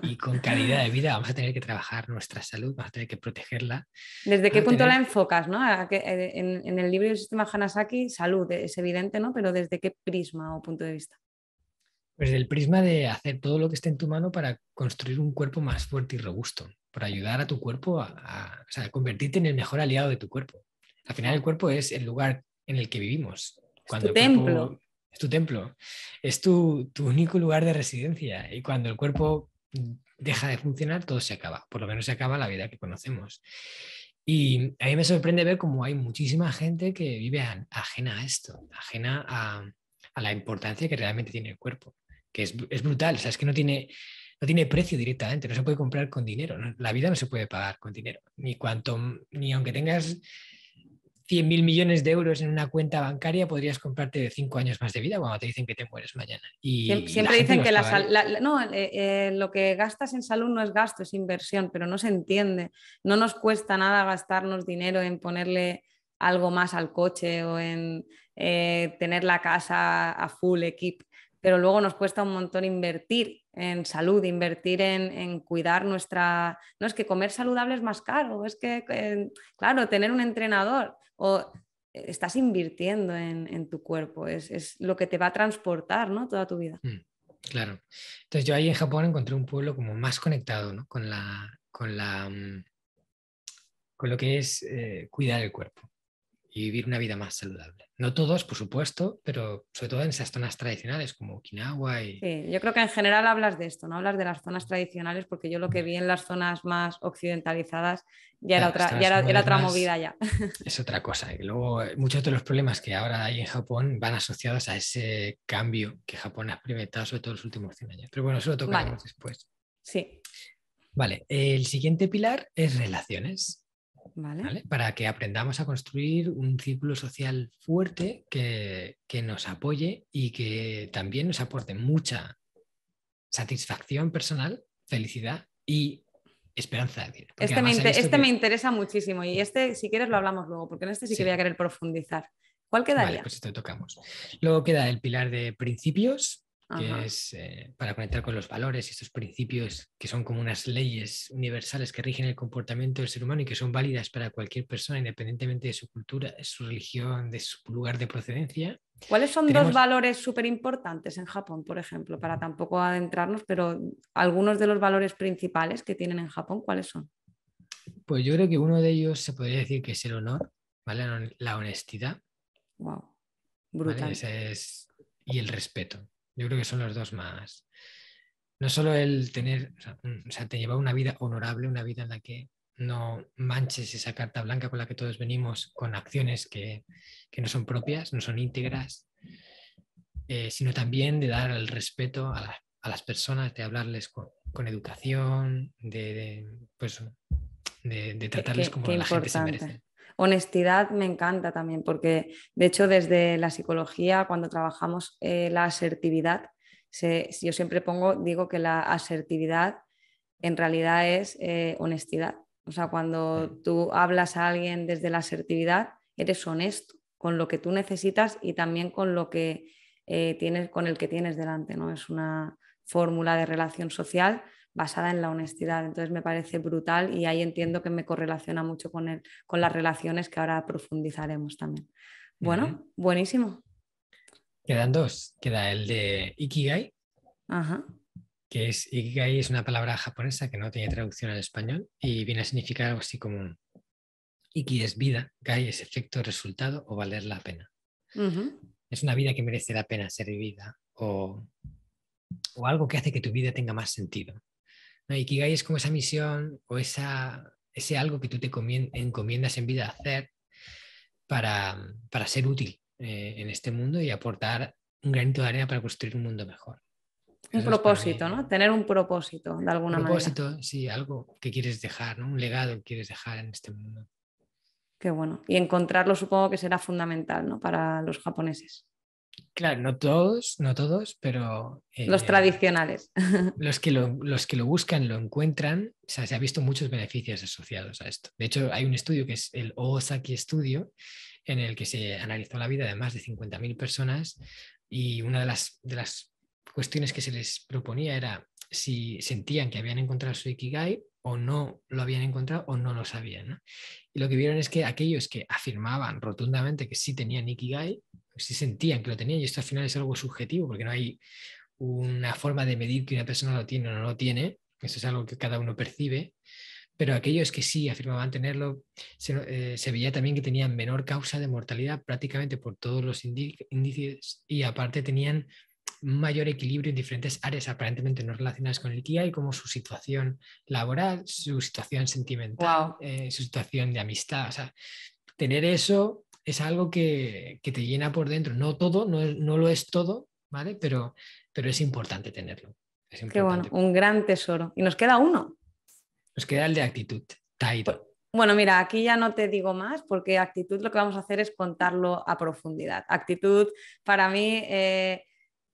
y, <laughs> con calidad de vida, vamos a tener que trabajar nuestra salud, vamos a tener que protegerla. ¿Desde qué punto la enfocas? Eh, en, el libro del sistema Hanasaki, salud eh, es evidente, ¿no? pero ¿desde qué prisma o punto de vista? Pues del prisma de hacer todo lo que esté en tu mano para construir un cuerpo más fuerte y robusto, para ayudar a tu cuerpo a, convertirte en el mejor aliado de tu cuerpo. Al final el cuerpo es el lugar en el que vivimos. Cuando templo es tu templo, es tu, único lugar de residencia. Y cuando el cuerpo mm, deja de funcionar, todo se acaba, por lo menos se acaba la vida que conocemos. Y a mí me sorprende ver cómo hay muchísima gente que vive ajena a esto, ajena a, la importancia que realmente tiene el cuerpo, que es, brutal, sabes es que no tiene, no tiene precio directamente, no se puede comprar con dinero, la vida no se puede pagar con dinero, ni cuanto, ni aunque tengas 100.000 mil millones de euros en una cuenta bancaria, podrías comprarte 5 años más de vida cuando te dicen que te mueres mañana. Y siempre, dicen que eh, eh, lo que gastas en salud no es gasto, es inversión, pero no se entiende. No nos cuesta nada gastarnos dinero en ponerle algo más al coche o en eh, tener la casa a full equipo pero luego nos cuesta un montón invertir en salud, invertir en, cuidar nuestra... No es que comer saludable es más caro, es que, eh, claro, tener un entrenador o eh, estás invirtiendo en, tu cuerpo, es, lo que te va a transportar ¿no? toda tu vida. Mm, claro. Entonces yo ahí en Japón encontré un pueblo como más conectado con, la, con, la, mm, con lo que es eh, cuidar el cuerpo y vivir una vida más saludable. No todos, por supuesto, pero sobre todo en esas zonas tradicionales como Okinawa. Y... Sí, yo creo que en general hablas de esto, no hablas de las zonas tradicionales, porque yo lo que vi en las zonas más occidentalizadas ya era otra, movida ya. <laughs> Es otra cosa. Y luego eh, muchos de los problemas que ahora hay en Japón van asociados a ese cambio que Japón ha experimentado sobre todo en los últimos 100 años. Pero bueno, eso lo tocaremos después. Sí. Vale, el siguiente pilar es relaciones. Para que aprendamos a construir un círculo social fuerte que, que, nos apoye y que también nos aporte mucha satisfacción personal, felicidad y esperanza. Este, me, este me, interesa muchísimo y este, si quieres, lo hablamos luego, porque en este sí, quería que voy a querer profundizar. ¿Cuál quedaría? Vale, pues esto tocamos. Luego queda el pilar de principios, que es eh, para conectar con los valores y estos principios que son como unas leyes universales que rigen el comportamiento del ser humano y que son válidas para cualquier persona, independientemente de su cultura, de su religión, de su lugar de procedencia. ¿Cuáles son dos valores súper importantes en Japón, por ejemplo, para tampoco adentrarnos, pero algunos de los valores principales que tienen en Japón, cuáles son? Pues yo creo que uno de ellos se podría decir que es el honor, ¿vale? La honestidad. Wow. Brutal. Y el respeto. Yo creo que son los dos más. No solo el tener, mm, o sea, te lleva una vida honorable, una vida en la que no manches esa carta blanca con la que todos venimos con acciones que, no son propias, no son íntegras, eh, sino también de dar el respeto a, las personas, de hablarles con, educación, de, pues, tratarles como la gente se merece honestidad me encanta también, porque de hecho desde la psicología, cuando trabajamos eh, la asertividad, yo siempre pongo, digo que la asertividad en realidad es eh, honestidad. O sea, cuando mm. tú hablas a alguien desde la asertividad, eres honesto con lo que tú necesitas y también con lo que eh, tienes, con el que tienes delante, ¿no? Es una fórmula de relación social basada en la honestidad. Entonces me parece brutal y ahí entiendo que me correlaciona mucho con, el, con las relaciones que ahora profundizaremos también. Bueno, buenísimo. Quedan dos. Queda el de Ikigai, que es Ikigai es una palabra japonesa que no tiene traducción al español y viene a significar algo así como Ikigai es vida, Gai es efecto, resultado o valer la pena. Es una vida que merece la pena ser vivida o algo que hace que tu vida tenga más sentido. Y Ikigai es como esa misión o esa, ese algo que tú te encomiendas en vida hacer para, ser útil eh, en este mundo y aportar un granito de arena para construir un mundo mejor. Un propósito, ¿no? Tener un propósito de alguna manera. un propósito, sí, algo que quieres dejar, ¿no? Un legado que quieres dejar en este mundo. Qué bueno. Y encontrarlo supongo que será fundamental, ¿no? Para los japoneses. Claro, no todos, no todos, pero... los eh, tradicionales. <laughs> Los que, lo, los que lo buscan, lo encuentran, se ha visto muchos beneficios asociados a esto. De hecho, hay un estudio que es el Osaki Studio, en el que se analizó la vida de más de 50.000 personas y una de las, de las cuestiones que se les proponía era si sentían que habían encontrado su Ikigai, o no lo habían encontrado o no lo sabían. Y lo que vieron es que aquellos que afirmaban rotundamente que sí tenían Ikigai, pues sí sentían que lo tenían, y esto al final es algo subjetivo, porque no hay una forma de medir que una persona lo tiene o no lo tiene, eso es algo que cada uno percibe, pero aquellos que sí afirmaban tenerlo, se eh, veía también que tenían menor causa de mortalidad prácticamente por todos los índices y aparte tenían mayor equilibrio en diferentes áreas aparentemente no relacionadas con el y como su situación laboral, su situación sentimental, eh, su situación de amistad. O sea, tener eso es algo que, que te llena por dentro. No todo, no, lo es todo, ¿vale? Pero, pero es importante tenerlo. Es Qué bueno, un gran tesoro. Y nos queda uno. Nos queda el de actitud, pues, Bueno, mira, aquí ya no te digo más porque actitud lo que vamos a hacer es contarlo a profundidad. Actitud para mí eh,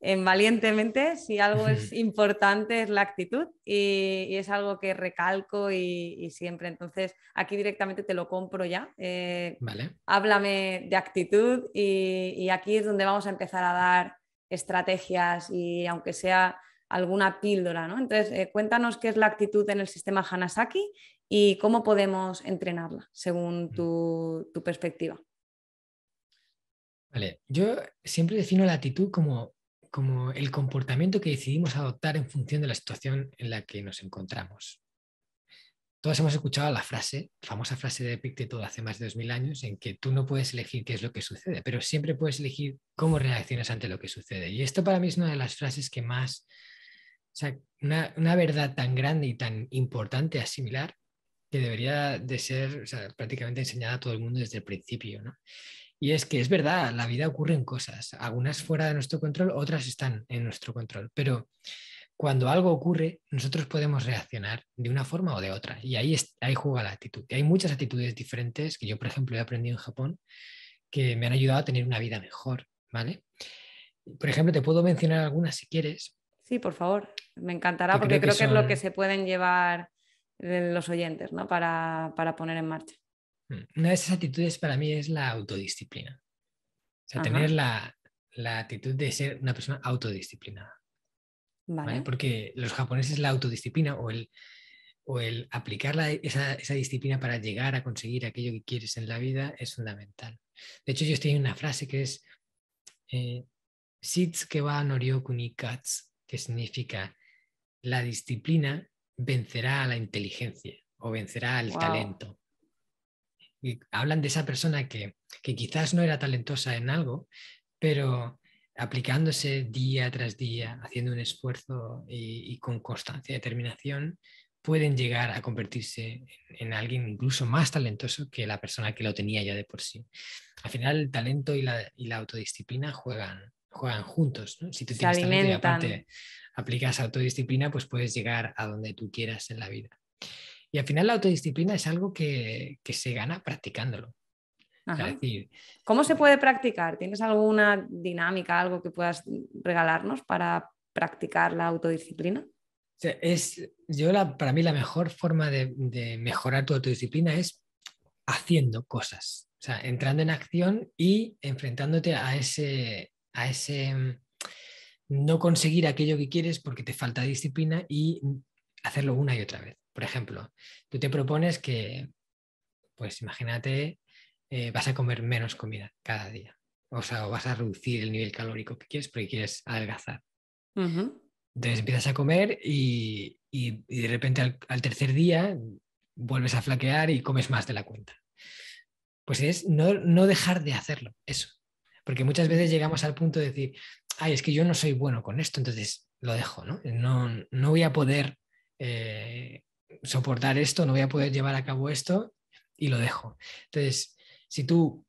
valientemente, si algo es importante es la actitud y, es algo que recalco y, siempre. Entonces, aquí directamente te lo compro ya. Eh, vale. Háblame de actitud y, aquí es donde vamos a empezar a dar estrategias y aunque sea alguna píldora, ¿no? Entonces, eh, cuéntanos qué es la actitud en el sistema Hanasaki y cómo podemos entrenarla según tu, tu perspectiva. Vale, yo siempre defino la actitud como como el comportamiento que decidimos adoptar en función de la situación en la que nos encontramos. Todos hemos escuchado la frase, famosa frase de Epicteto hace más de 2000 años, en que tú no puedes elegir qué es lo que sucede, pero siempre puedes elegir cómo reaccionas ante lo que sucede. Y esto para mí es una de las frases que más, o sea, una, verdad tan grande y tan importante asimilar que debería de ser prácticamente enseñada a todo el mundo desde el principio. ¿no? Y es que es verdad, la vida ocurre en cosas, algunas fuera de nuestro control, otras están en nuestro control, pero cuando algo ocurre, nosotros podemos reaccionar de una forma o de otra. Y ahí, juega la actitud. hay muchas actitudes diferentes que yo, por ejemplo, he aprendido en Japón que me han ayudado a tener una vida mejor, ¿vale? Por ejemplo, te puedo mencionar algunas si quieres. Sí, por favor, me encantará porque creo que, es lo que se pueden llevar eh, los oyentes, ¿no? para poner en marcha. Mm, una de esas actitudes para mí es la autodisciplina. O sea, tener la, actitud de ser una persona autodisciplinada. Vale. Porque los japoneses la autodisciplina o el, aplicar esa, disciplina para llegar a conseguir aquello que quieres en la vida es fundamental. De hecho, yo estoy en una frase que es que eh, que significa la disciplina vencerá a la inteligencia o vencerá al talento hablan de esa persona que, quizás no era talentosa en algo, pero aplicándose día tras día, haciendo un esfuerzo y, con constancia y determinación, pueden llegar a convertirse en, alguien incluso más talentoso que la persona que lo tenía ya de por sí. Al final, el talento y la, autodisciplina juegan, juegan juntos. Si tú tienes talento y aparte aplicas autodisciplina, pues puedes llegar a donde tú quieras en la vida. Y al final la autodisciplina es algo que, se gana practicándolo. ¿Cómo se eh, puede practicar? ¿Tienes alguna dinámica, algo que puedas regalarnos para practicar la autodisciplina? Es, yo la, para mí la mejor forma de, mejorar tu autodisciplina es haciendo cosas, entrando en acción y enfrentándote a ese, a ese mm, no conseguir aquello que quieres porque te falta disciplina y hacerlo una y otra vez. Por ejemplo, tú te propones que, pues imagínate, eh, vas a comer menos comida cada día. O sea, o vas a reducir el nivel calórico que quieres porque quieres adelgazar. Entonces empiezas a comer y, de repente al, tercer día vuelves a flaquear y comes más de la cuenta. Pues es no, dejar de hacerlo, eso. Porque muchas veces llegamos al punto de decir, ay, es que yo no soy bueno con esto, entonces lo dejo, ¿no? No, voy a poder eh, soportar esto, no voy a poder llevar a cabo esto y lo dejo. Entonces, si tú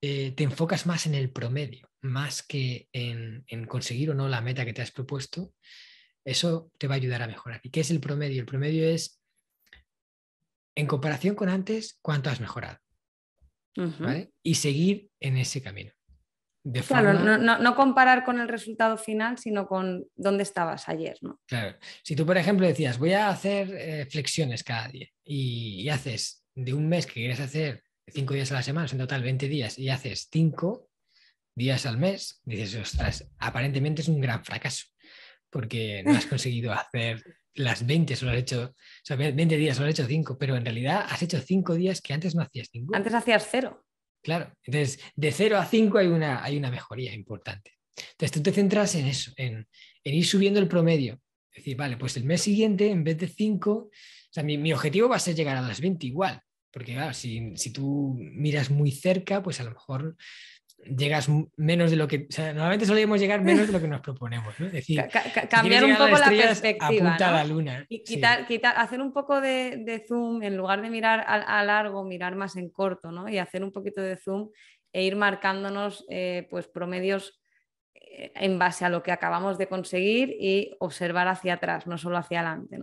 eh, te enfocas más en el promedio, más que en, conseguir o no la meta que te has propuesto, eso te va a ayudar a mejorar. ¿Y qué es el promedio? El promedio es, en comparación con antes, cuánto has mejorado. Y seguir en ese camino no, comparar con el resultado final, sino con dónde estabas ayer, ¿no? Claro. Si tú, por ejemplo, decías, voy a hacer eh, flexiones cada día y, haces de un mes que quieres hacer cinco días a la semana, en total 20 días, y haces cinco días al mes, dices, ostras, aparentemente es un gran fracaso, porque no has <laughs> conseguido hacer las 20, solo has hecho, 20 días, solo has hecho cinco, pero en realidad has hecho cinco días que antes no hacías ninguno. Antes hacías cero. Claro, entonces de 0 a 5 hay una, hay una mejoría importante. Entonces tú te centras en eso, en, ir subiendo el promedio. Es decir, vale, pues el mes siguiente, en vez de 5, o sea, mi, objetivo va a ser llegar a las 20 igual, porque claro, si, si tú miras muy cerca, pues a lo mejor llegas menos de lo que. O sea, normalmente solíamos llegar menos de lo que nos proponemos. ¿no? decir, cambiar un poco la perspectiva. ¿no? A la luna. Y quitar, quitar, hacer un poco de, zoom en lugar de mirar a, largo, mirar más en corto, ¿no? Y hacer un poquito de zoom e ir marcándonos eh, pues promedios eh, en base a lo que acabamos de conseguir y observar hacia atrás, no solo hacia adelante.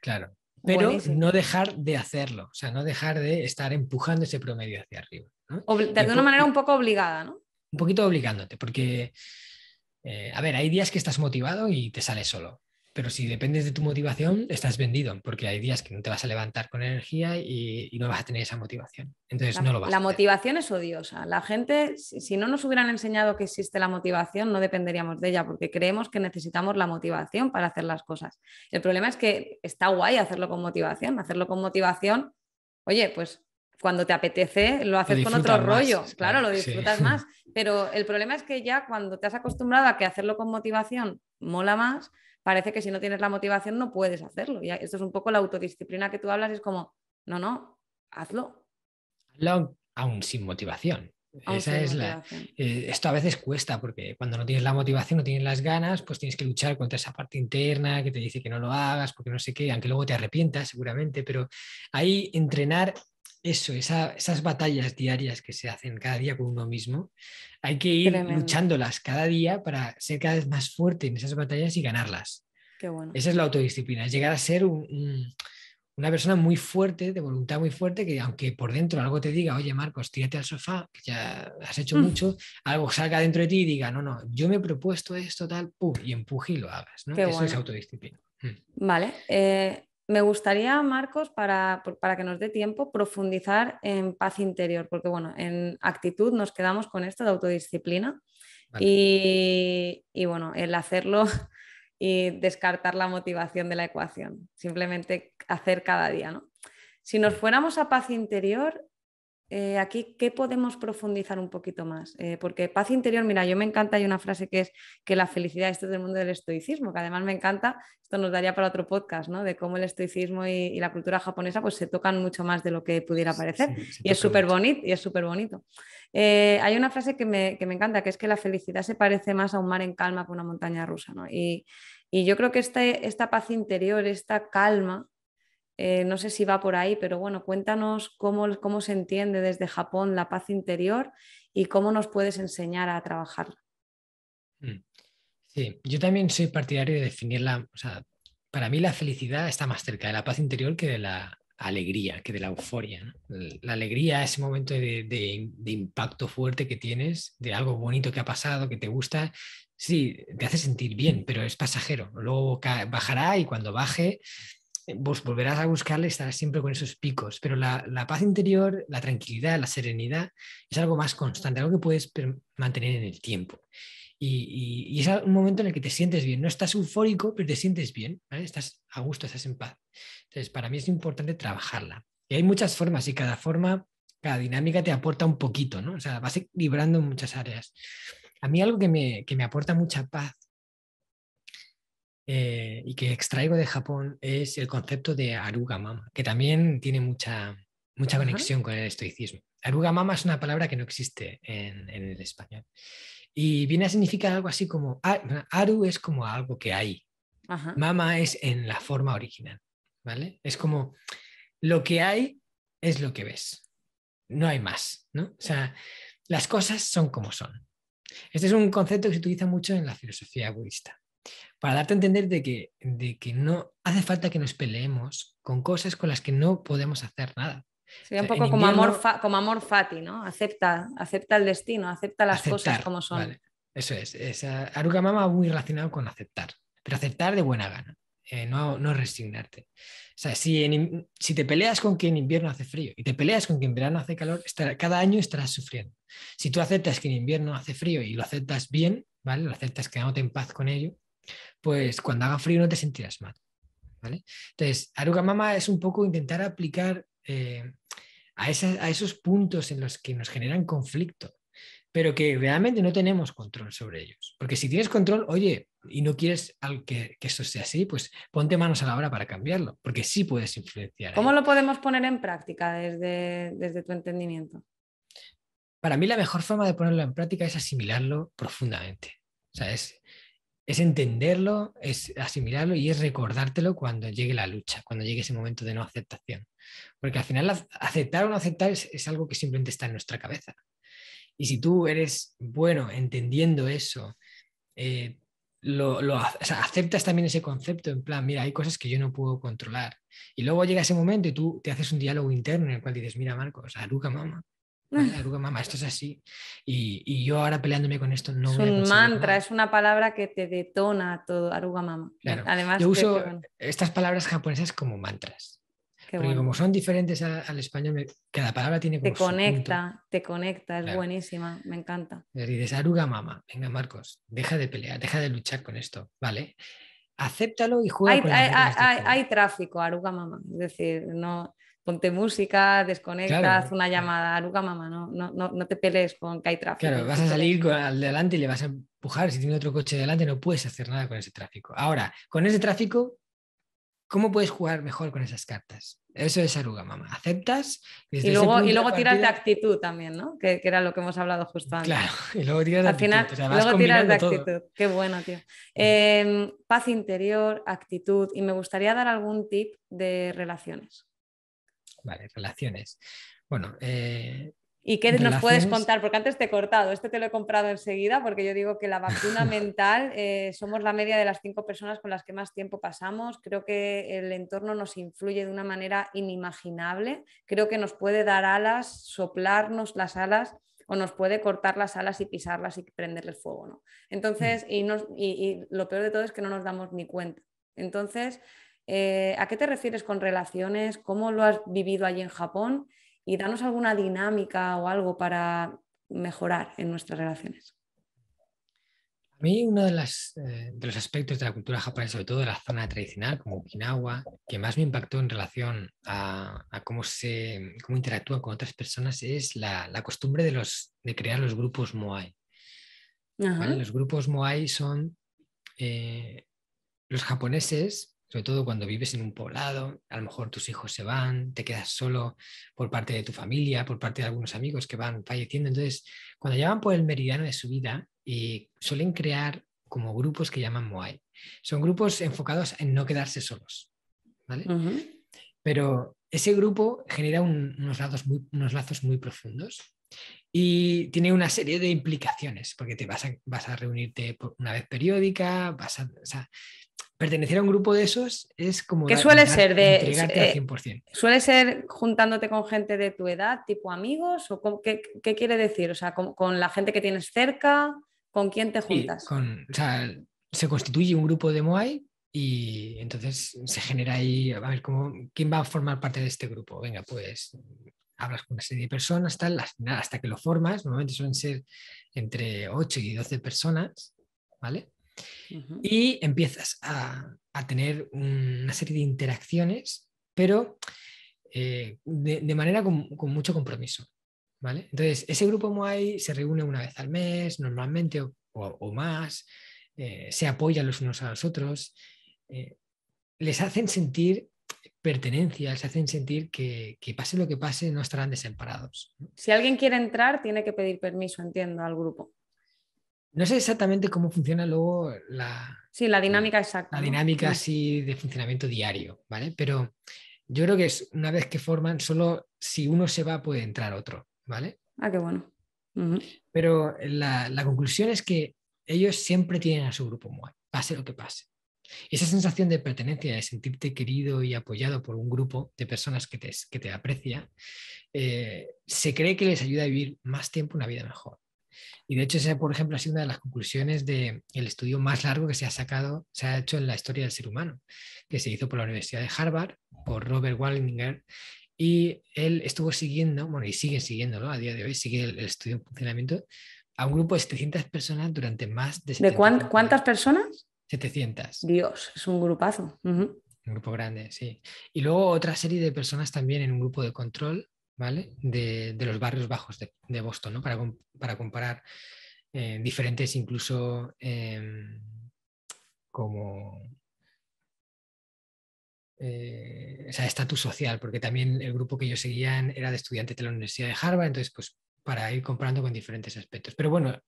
Claro, pero no dejar de hacerlo, o sea, no dejar de estar empujando ese promedio hacia arriba. De una manera un poco obligada, ¿no? Un poquito obligándote, porque, eh, a ver, hay días que estás motivado y te sale solo, pero si dependes de tu motivación, estás vendido, porque hay días que no te vas a levantar con energía y, no vas a tener esa motivación. Entonces la, no lo vas La motivación es odiosa. La gente, si no nos hubieran enseñado que existe la motivación, no dependeríamos de ella, porque creemos que necesitamos la motivación para hacer las cosas. El problema es que está guay hacerlo con motivación. Hacerlo con motivación, oye, pues cuando te apetece, lo haces con otro rollo, claro, lo disfrutas más, pero el problema es que ya cuando te has acostumbrado a que hacerlo con motivación mola más, parece que si no tienes la motivación no puedes hacerlo. Y esto es un poco la autodisciplina que tú hablas, es como, no, no, hazlo. Hazlo aún sin motivación. Eh, esto a veces cuesta porque cuando no tienes la motivación, no tienes las ganas, pues tienes que luchar contra esa parte interna que te dice que no lo hagas porque no sé qué, aunque luego te arrepientas seguramente, pero ahí entrenar eso, esas batallas diarias que se hacen cada día con uno mismo, hay que ir luchándolas cada día para ser cada vez más fuerte en esas batallas y ganarlas. Esa es la autodisciplina, llegar a ser una persona muy fuerte, de voluntad muy fuerte, que aunque por dentro algo te diga, oye Marcos, tírate al sofá, que ya has hecho mm. mucho, algo salga dentro de ti y diga, no, no, yo me he propuesto esto, tal, y empuje y lo hagas. ¿no? eso es autodisciplina. Mm. Vale, eh, me gustaría, Marcos, para, que nos dé tiempo, profundizar en paz interior, porque bueno, en actitud nos quedamos con esto de autodisciplina y, y, bueno, el hacerlo <laughs> y descartar la motivación de la ecuación, simplemente hacer cada día, ¿no? Si nos fuéramos a paz interior, eh, aquí, ¿qué podemos profundizar un poquito más? Eh, porque paz interior, mira, yo me encanta, hay una frase que es que la felicidad, esto es del mundo del estoicismo, que además me encanta, esto nos daría para otro podcast, ¿no? De cómo el estoicismo y, la cultura japonesa pues se tocan mucho más de lo que pudiera parecer. y, es súper bonito, y es súper bonito. Eh, hay una frase que me, encanta, que es que la felicidad se parece más a un mar en calma que a una montaña rusa, ¿no? Y, yo creo que esta, esta paz interior, esta calma, eh, no sé si va por ahí, pero bueno, cuéntanos cómo, se entiende desde Japón la paz interior y cómo nos puedes enseñar a trabajarla. Mm. Sí, yo también soy partidario de definirla, o sea, para mí la felicidad está más cerca de la paz interior que de la alegría, que de la euforia. La alegría, ese momento de, de, impacto fuerte que tienes, de algo bonito que ha pasado, que te gusta, sí, te hace sentir bien, pero es pasajero. Luego bajará y cuando baje vos pues volverás a buscarla y estarás siempre con esos picos, pero la, paz interior, la tranquilidad, la serenidad es algo más constante, algo que puedes mantener en el tiempo. Y, es un momento en el que te sientes bien, no estás eufórico, pero te sientes bien, estás a gusto, estás en paz. Entonces, para mí es importante trabajarla. Y hay muchas formas y cada forma, cada dinámica te aporta un poquito, ¿no? O sea, vas equilibrando en muchas áreas. A mí algo que me, que me aporta mucha paz eh, y que extraigo de Japón es el concepto de aruga mama, que también tiene mucha, mucha conexión con el estoicismo. Aruga mama es una palabra que no existe en, el español. Y viene a significar algo así como, ah, aru es como algo que hay, mama es en la forma original, ¿vale? Es como, lo que hay es lo que ves, no hay más, ¿no? O sea, las cosas son como son. Este es un concepto que se utiliza mucho en la filosofía budista para darte a entender de que, de que no hace falta que nos peleemos con cosas con las que no podemos hacer nada. Sería un poco como, amor como amor fati, ¿no? Acepta, acepta el destino, acepta las cosas como son. Vale. Eso es, es eh, Aruga Mama muy relacionado con aceptar, pero aceptar de buena gana, eh, no, no resignarte. O sea, si, si te peleas con que en invierno hace frío y te peleas con que en verano hace calor, cada año estarás sufriendo. Si tú aceptas que en invierno hace frío y lo aceptas bien, ¿vale? Lo aceptas quedándote en paz con ello, pues cuando haga frío no te sentirás mal. ¿vale? Entonces, Aruka Mama es un poco intentar aplicar eh, a, esos puntos en los que nos generan conflicto, pero que realmente no tenemos control sobre ellos. Porque si tienes control, oye, y no quieres que, eso sea así, pues ponte manos a la obra para cambiarlo, porque sí puedes influenciar. ¿Cómo lo podemos poner en práctica desde, desde tu entendimiento? Para mí la mejor forma de ponerlo en práctica es asimilarlo profundamente. O sea, es es entenderlo, es asimilarlo y es recordártelo cuando llegue la lucha, cuando llegue ese momento de no aceptación. Porque al final aceptar o no aceptar es, algo que simplemente está en nuestra cabeza. Y si tú eres bueno entendiendo eso, eh, lo, aceptas también ese concepto en plan, mira, hay cosas que yo no puedo controlar. Y luego llega ese momento y tú te haces un diálogo interno en el cual dices, mira, Marcos, Luca mamá, Aruga ah. esto es así. Y, yo ahora peleándome con esto no. Es un mantra, es una palabra que te detona todo, aruga Además, yo uso estas palabras japonesas como mantras. porque como son diferentes al español, cada palabra tiene como Te conecta, te conecta, es buenísima, me encanta. Y dices, aruga venga Marcos, deja de pelear, deja de luchar con esto, ¿vale? Acéptalo y juega hay, con hay, hay, tráfico, aruga Es decir, no ponte música, desconectas, haz una llamada, aruga mamá, no, no, te pelees con que hay tráfico. Claro, vas a salir al delante y le vas a empujar, si tiene otro coche delante no puedes hacer nada con ese tráfico. Ahora, con ese tráfico, ¿cómo puedes jugar mejor con esas cartas? Eso es aruga, mamá. ¿Aceptas? Y luego, y luego tiras de actitud también, ¿no? Que, era lo que hemos hablado justo antes. Claro, <laughs> y luego tiras de actitud. luego tiras de actitud. Qué bueno, tío. Mm. Em, paz interior, actitud. Y me gustaría dar algún tip de relaciones. Vale, relaciones. Bueno. Eh, ¿Y qué nos puedes contar? Porque antes te he cortado, este te lo he comprado enseguida porque yo digo que la vacuna <laughs> mental eh, somos la media de las cinco personas con las que más tiempo pasamos. Creo que el entorno nos influye de una manera inimaginable. Creo que nos puede dar alas, soplarnos las alas o nos puede cortar las alas y pisarlas y prenderle fuego, ¿no? Entonces, mm. y, y, lo peor de todo es que no nos damos ni cuenta. Entonces, eh, ¿A qué te refieres con relaciones? ¿Cómo lo has vivido allí en Japón? Y danos alguna dinámica o algo para mejorar en nuestras relaciones. A mí uno eh, de, los aspectos de la cultura japonesa, sobre todo de la zona tradicional como Okinawa, que más me impactó en relación a, cómo, se, cómo interactúan con otras personas es la, costumbre de, crear los grupos Moai. Los grupos Moai son... Eh, los japoneses sobre todo cuando vives en un poblado, a lo mejor tus hijos se van, te quedas solo por parte de tu familia, por parte de algunos amigos que van falleciendo. Entonces, cuando ya por el meridiano de su vida, y eh, suelen crear como grupos que llaman Moai. Son grupos enfocados en no quedarse solos, ¿vale? Pero ese grupo genera unos, lazos muy, unos lazos muy profundos y tiene una serie de implicaciones, porque te vas a, vas a reunirte una vez periódica, vas a, pertenecer a un grupo de esos es como... Que suele ser de... al 100%. Eh, suele ser juntándote con gente de tu edad, tipo amigos, o qué, quiere decir? O sea, con, la gente que tienes cerca, ¿con quién te juntas? se constituye un grupo de Moai y entonces se genera ahí, a ver, cómo, ¿quién va a formar parte de este grupo? Venga, pues hablas con una serie de personas, tal, hasta que lo formas, normalmente suelen ser entre 8 y 12 personas, ¿vale? Y empiezas a, tener una serie de interacciones, pero eh, de, manera con, mucho compromiso. Entonces, ese grupo Moai se reúne una vez al mes, normalmente, o, más, eh, se apoyan los unos a los otros, eh, les hacen sentir pertenencia, les hacen sentir que, que, pase lo que pase, no estarán desemparados Si alguien quiere entrar, tiene que pedir permiso, entiendo, al grupo. No sé exactamente cómo funciona luego la... la eh, dinámica exacta. La dinámica así de funcionamiento diario, ¿vale? Pero yo creo que es una vez que forman, solo si uno se va puede entrar otro, ¿vale? Ah, qué bueno. Pero la, la, conclusión es que ellos siempre tienen a su grupo muy pase lo que pase. Esa sensación de pertenencia, de sentirte querido y apoyado por un grupo de personas que te, que te aprecia, eh, se cree que les ayuda a vivir más tiempo una vida mejor. Y de hecho, esa, por ejemplo, ha sido una de las conclusiones del el estudio más largo que se ha sacado, se ha hecho en la historia del ser humano, que se hizo por la Universidad de Harvard, por Robert Wallinger, y él estuvo siguiendo, bueno, y sigue siguiéndolo a día de hoy, sigue el, estudio en funcionamiento, a un grupo de 700 personas durante más de... ¿De cuántas personas? 700. Dios, es un grupazo. Un grupo grande, sí. Y luego otra serie de personas también en un grupo de control de, los barrios bajos de, Boston, ¿no? Para, para comparar eh, diferentes incluso em, como eh, estatus social, porque también el grupo que yo seguían era de estudiantes de la Universidad de Harvard, entonces pues para ir comparando con diferentes aspectos. Pero bueno,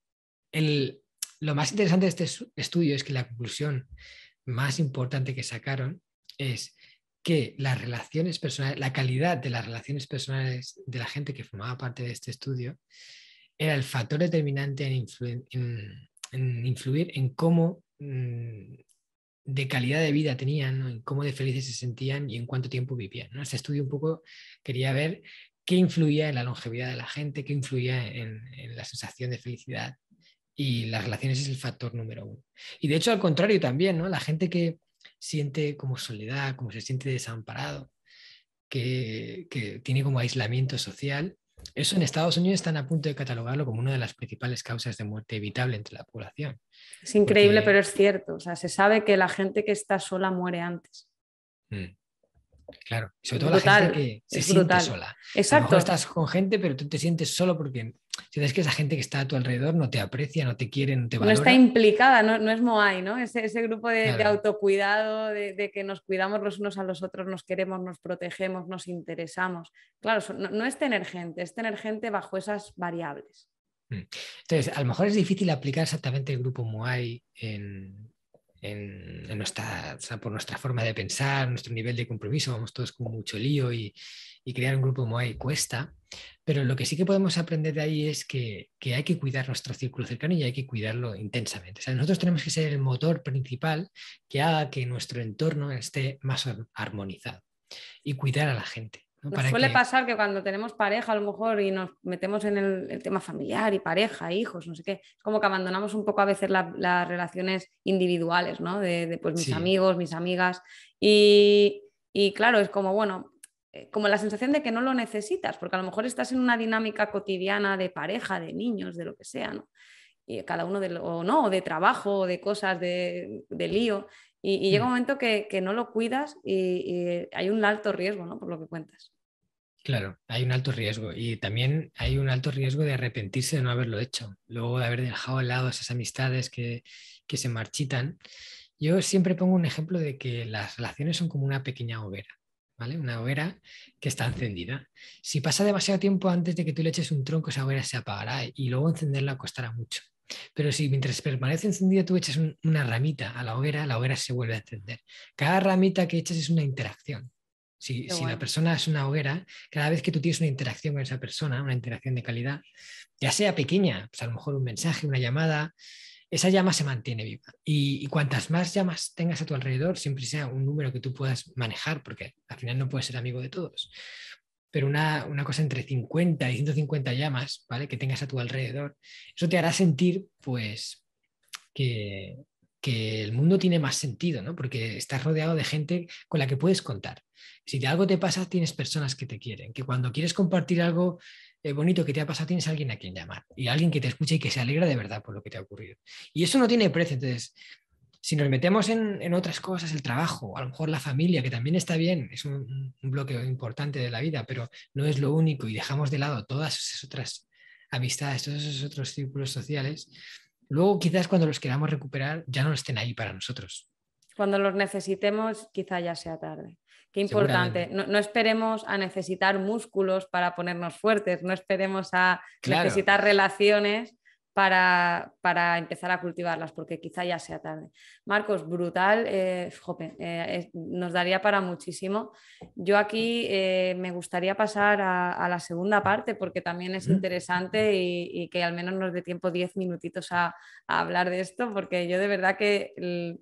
el, lo más interesante de este estudio es que la conclusión más importante que sacaron es que las relaciones personales, la calidad de las relaciones personales de la gente que formaba parte de este estudio era el factor determinante en, influir en, cómo mm, de calidad de vida tenían, en cómo de felices se sentían y en cuánto tiempo vivían. Este estudio un poco quería ver qué influía en la longevidad de la gente, qué influía en, la sensación de felicidad y las relaciones es el factor número uno. Y de hecho, al contrario también, La gente que, siente como soledad, como se siente desamparado, que, tiene como aislamiento social. Eso en Estados Unidos están a punto de catalogarlo como una de las principales causas de muerte evitable entre la población. Es increíble, pero es cierto. O sea, se sabe que la gente que está sola muere antes. Mm. Claro, sobre todo la gente que se siente sola. Exacto. A estás con gente, pero tú te sientes solo porque sabes que esa gente que está a tu alrededor no te aprecia, no te quiere, no te valora. No está implicada, no, es Moai, ¿no? Ese, ese grupo de, autocuidado, de, que nos cuidamos los unos a los otros, nos queremos, nos protegemos, nos interesamos. Claro, no, no es tener gente, es tener gente bajo esas variables. Mm. Entonces, a lo mejor es difícil aplicar exactamente el grupo Moai en, en, nuestra, por nuestra forma de pensar, nuestro nivel de compromiso, vamos todos con mucho lío y, crear un grupo como hay cuesta, pero lo que sí que podemos aprender de ahí es que, hay que cuidar nuestro círculo cercano y hay que cuidarlo intensamente. O sea, nosotros tenemos que ser el motor principal que haga que nuestro entorno esté más armonizado y cuidar a la gente. Nos suele pasar que cuando tenemos pareja, a lo mejor, y nos metemos en el, tema familiar y pareja, hijos, no sé qué, es como que abandonamos un poco a veces las relaciones individuales, ¿no? De, pues mis amigos, mis amigas. Y, y claro, es como, bueno, eh, como la sensación de que no lo necesitas, porque a lo mejor estás en una dinámica cotidiana de pareja, de niños, de lo que sea, ¿no? y cada uno de, o no, de trabajo, de cosas, de, lío, y, llega un mm. momento que, no lo cuidas y, hay un alto riesgo, ¿no? Por lo que cuentas. Claro, hay un alto riesgo y también hay un alto riesgo de arrepentirse de no haberlo hecho, luego de haber dejado al lado esas amistades que, que se marchitan. Yo siempre pongo un ejemplo de que las relaciones son como una pequeña hoguera. ¿Vale? Una hoguera que está encendida. Si pasa demasiado tiempo antes de que tú le eches un tronco, esa hoguera se apagará y luego encenderla costará mucho. Pero si mientras permanece encendida tú echas una ramita a la hoguera, la hoguera se vuelve a encender. Cada ramita que echas es una interacción. Si, la persona es una hoguera, cada vez que tú tienes una interacción con esa persona, una interacción de calidad, ya sea pequeña, pues a lo mejor un mensaje, una llamada, esa llama se mantiene viva. Y, y, cuantas más llamas tengas a tu alrededor, siempre sea un número que tú puedas manejar, porque al final no puedes ser amigo de todos pero una, cosa entre 50 y 150 llamas, ¿vale? Que tengas a tu alrededor, eso te hará sentir, pues, que, que, el mundo tiene más sentido, ¿no? Porque estás rodeado de gente con la que puedes contar. Si de algo te pasa, tienes personas que te quieren, que cuando quieres compartir algo eh, bonito que te ha pasado, tienes alguien a quien llamar y alguien que te escuche y que se alegra de verdad por lo que te ha ocurrido. Y eso no tiene precio, entonces si nos metemos en, otras cosas, el trabajo, a lo mejor la familia, que también está bien, es un, bloqueo bloque importante de la vida, pero no es lo único y dejamos de lado todas esas otras amistades, todos esos otros círculos sociales, luego quizás cuando los queramos recuperar ya no estén ahí para nosotros. Cuando los necesitemos, quizá ya sea tarde. Qué importante. No, esperemos a necesitar músculos para ponernos fuertes, no esperemos a necesitar relaciones para, empezar a cultivarlas, porque quizá ya sea tarde. Marcos, brutal, eh, eh, nos daría para muchísimo. Yo aquí eh, me gustaría pasar a, la segunda parte, porque también es interesante y, que al menos nos dé tiempo 10 minutitos a, hablar de esto, porque yo de verdad que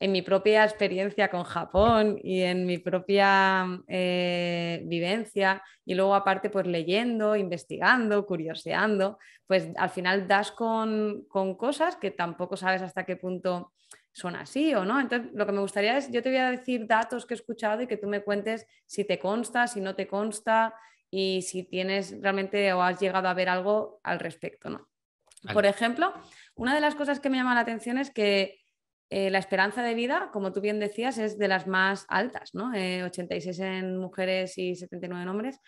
en mi propia experiencia con Japón y en mi propia eh, vivencia y luego aparte pues leyendo, investigando, curioseando, pues al final das con, cosas que tampoco sabes hasta qué punto son así o no. Entonces lo que me gustaría es, yo te voy a decir datos que he escuchado y que tú me cuentes si te consta, si no te consta y si tienes realmente o has llegado a ver algo al respecto, ¿no? Por ejemplo, una de las cosas que me llama la atención es que eh, la esperanza de vida, como tú bien decías, es de las más altas, ¿no? 86 eh, en mujeres y 79 en hombres,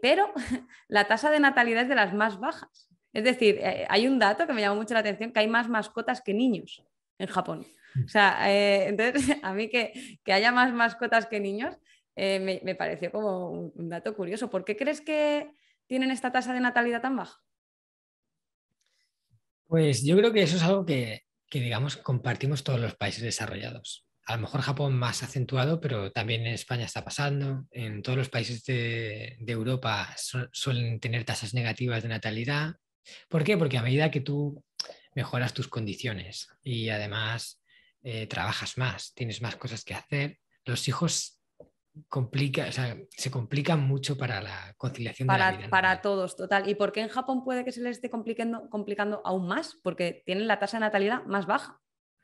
pero <laughs> la tasa de natalidad es de las más bajas. Es decir, eh, hay un dato que me llamó mucho la atención, que hay más mascotas que niños en Japón. Mm. O sea, entonces <laughs> a mí que, haya más mascotas que niños me, pareció como un dato curioso. ¿Por qué crees que tienen esta tasa de natalidad tan baja? Pues yo creo que eso es algo que, que, digamos, compartimos todos los países desarrollados. A lo mejor Japón más acentuado, pero también en España está pasando. En todos los países de, Europa suelen tener tasas negativas de natalidad. ¿Por qué? Porque a medida que tú mejoras tus condiciones y además eh, trabajas más, tienes más cosas que hacer, los hijos complica, se complica mucho para la conciliación para, de vida. todos, total. ¿Y por qué en Japón puede que se les esté complicando, complicando aún más? Porque tienen la tasa de natalidad más baja.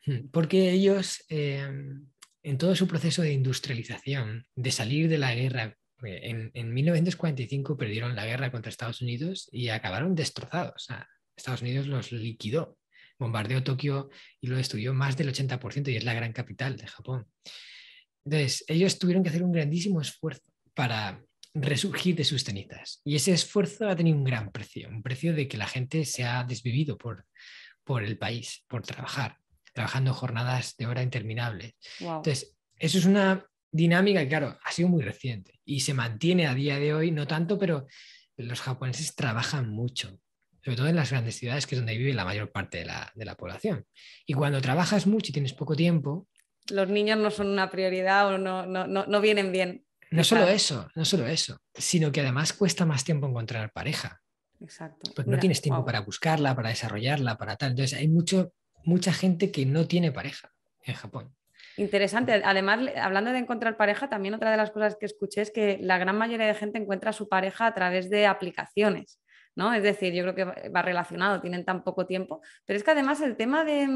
Hmm, porque ellos, em, en todo su proceso de industrialización, de salir de la guerra, eh, en, en, 1945 perdieron la guerra contra Estados Unidos y acabaron destrozados. Estados Unidos los liquidó, bombardeó Tokio y lo destruyó más del 80% y es la gran capital de Japón. Entonces, ellos tuvieron que hacer un grandísimo esfuerzo para resurgir de sus cenizas. Y ese esfuerzo ha tenido un gran precio, un precio de que la gente se ha desvivido por, por el país, por trabajar, trabajando jornadas de hora interminables. Entonces, eso es una dinámica que, claro, ha sido muy reciente y se mantiene a día de hoy, no tanto, pero los japoneses trabajan mucho, sobre todo en las grandes ciudades, que es donde vive la mayor parte de la, de la población. Y cuando trabajas mucho y tienes poco tiempo, los niños no son una prioridad o no, no, vienen bien. No solo eso, no solo eso, sino que además cuesta más tiempo encontrar pareja. Exacto. Pues no tienes tiempo para buscarla, para desarrollarla, para tal. Entonces hay mucho, mucha gente que no tiene pareja en Japón. Interesante. Además, hablando de encontrar pareja, también otra de las cosas que escuché es que la gran mayoría de gente encuentra su pareja a través de aplicaciones, ¿no? Es decir, yo creo que va relacionado, tienen tan poco tiempo. Pero es que además el tema de,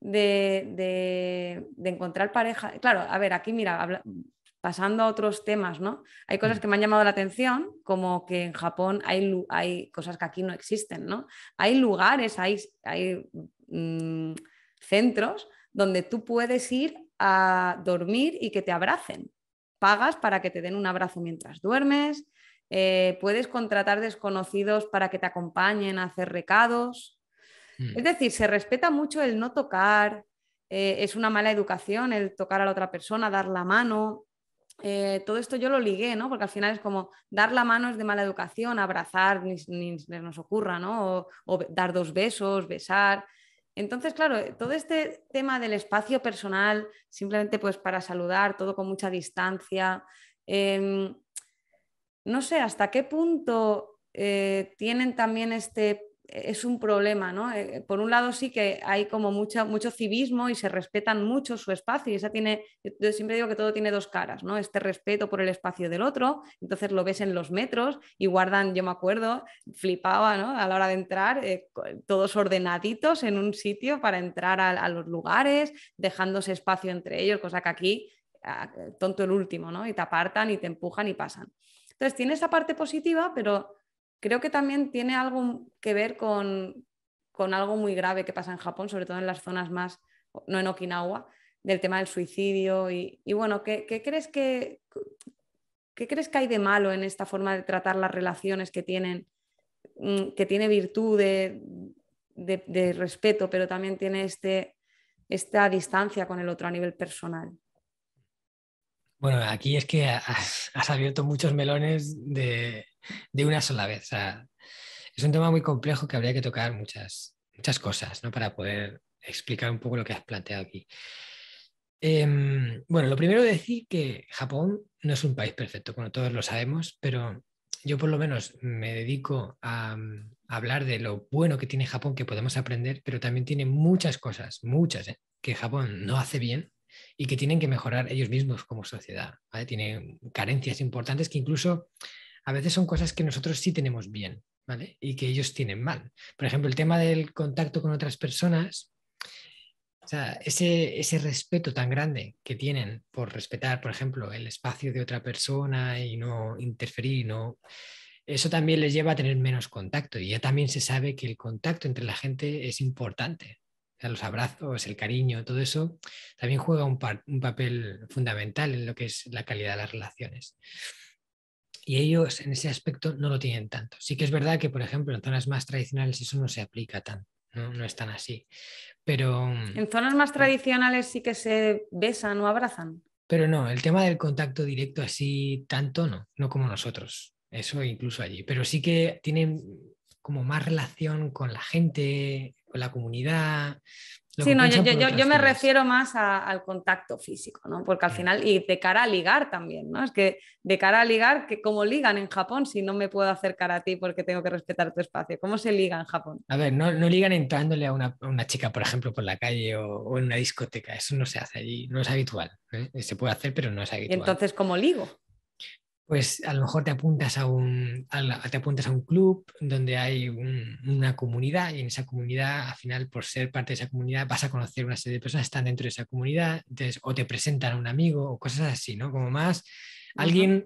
de, encontrar pareja. Claro, a ver, aquí mira, pasando a otros temas, ¿no? Hay cosas mm. que me han llamado la atención, como que en Japón hay, hay cosas que aquí no existen, ¿no? Hay lugares, hay, mm, centros donde tú puedes ir a dormir y que te abracen. Pagas para que te den un abrazo mientras duermes, eh, puedes contratar desconocidos para que te acompañen a hacer recados. Mm. Es decir, se respeta mucho el no tocar, eh, es una mala educación el tocar a la otra persona, dar la mano. Eh, todo esto yo lo ligué, ¿no? Porque al final es como dar la mano es de mala educación, abrazar ni, nos ocurra, ¿no? O, dar dos besos, besar. Entonces, claro, todo este tema del espacio personal, simplemente pues para saludar, todo con mucha distancia, em, no sé hasta qué punto eh, tienen también este es un problema, ¿no? Eh, eh, por un lado sí que hay como mucho civismo y se respetan mucho su espacio y esa tiene, yo siempre digo que todo tiene dos caras, ¿no? Este respeto por el espacio del otro, entonces lo ves en los metros y guardan, yo me acuerdo, flipaba, ¿no? A la hora de entrar, eh, todos ordenaditos en un sitio para entrar a, a los lugares, dejándose espacio entre ellos, cosa que aquí ah, tonto el último, ¿no? Y te apartan y te empujan y pasan. Entonces tiene esa parte positiva, pero Creo que también tiene algo que ver con, algo muy grave que pasa en Japón, sobre todo en las zonas más, no en Okinawa, del tema del suicidio. Y, bueno, ¿qué, crees que, ¿qué crees que hay de malo en esta forma de tratar las relaciones que tienen, mm, que tiene virtud de, respeto, pero también tiene este, esta distancia con el otro a nivel personal? Bueno, aquí es que has abierto muchos melones de, de una sola vez. es un tema muy complejo que habría que tocar muchas, muchas cosas ¿no? para poder explicar un poco lo que has planteado aquí. Em, bueno, lo primero decir que Japón no es un país perfecto, como todos lo sabemos, pero yo por lo menos me dedico a, mm, hablar de lo bueno que tiene Japón, que podemos aprender, pero también tiene muchas cosas, muchas, ¿eh? que Japón no hace bien y que tienen que mejorar ellos mismos como sociedad. Tiene carencias importantes que incluso a veces son cosas que nosotros sí tenemos bien, ¿vale? Y que ellos tienen mal. Por ejemplo, el tema del contacto con otras personas, o sea, ese, ese respeto tan grande que tienen por respetar, por ejemplo, el espacio de otra persona y no interferir, no, eso también les lleva a tener menos contacto. Y ya también se sabe que el contacto entre la gente es importante. los abrazos, el cariño, todo eso también juega un papel fundamental en lo que es la calidad de las relaciones y ellos en ese aspecto no lo tienen tanto. Sí que es verdad que, por ejemplo, en zonas más tradicionales eso no se aplica tanto, no, no es tan así. Pero. En zonas más eh, tradicionales sí que se besan o abrazan. Pero no, el tema del contacto directo así tanto no, no como nosotros. Eso incluso allí. Pero sí que tienen como más relación con la gente, con la comunidad, Sí, no, yo, me refiero más al contacto físico, ¿no? Porque al final, y de cara a ligar también, ¿no? Es que de cara a ligar, que ¿cómo ligan en Japón si no me puedo acercar a ti porque tengo que respetar tu espacio? ¿Cómo se liga en Japón? A ver, no, ligan entrándole a una, chica, por ejemplo, por la calle o, en una discoteca, eso no se hace allí, no es habitual. ¿eh? Se puede hacer, pero no es habitual. entonces, ¿cómo ligo? pues a lo mejor te apuntas a un, te apuntas a un club donde hay una comunidad y en esa comunidad, al final, por ser parte de esa comunidad, vas a conocer una serie de personas que están dentro de esa comunidad o te presentan a un amigo o cosas así, ¿no? Como más, alguien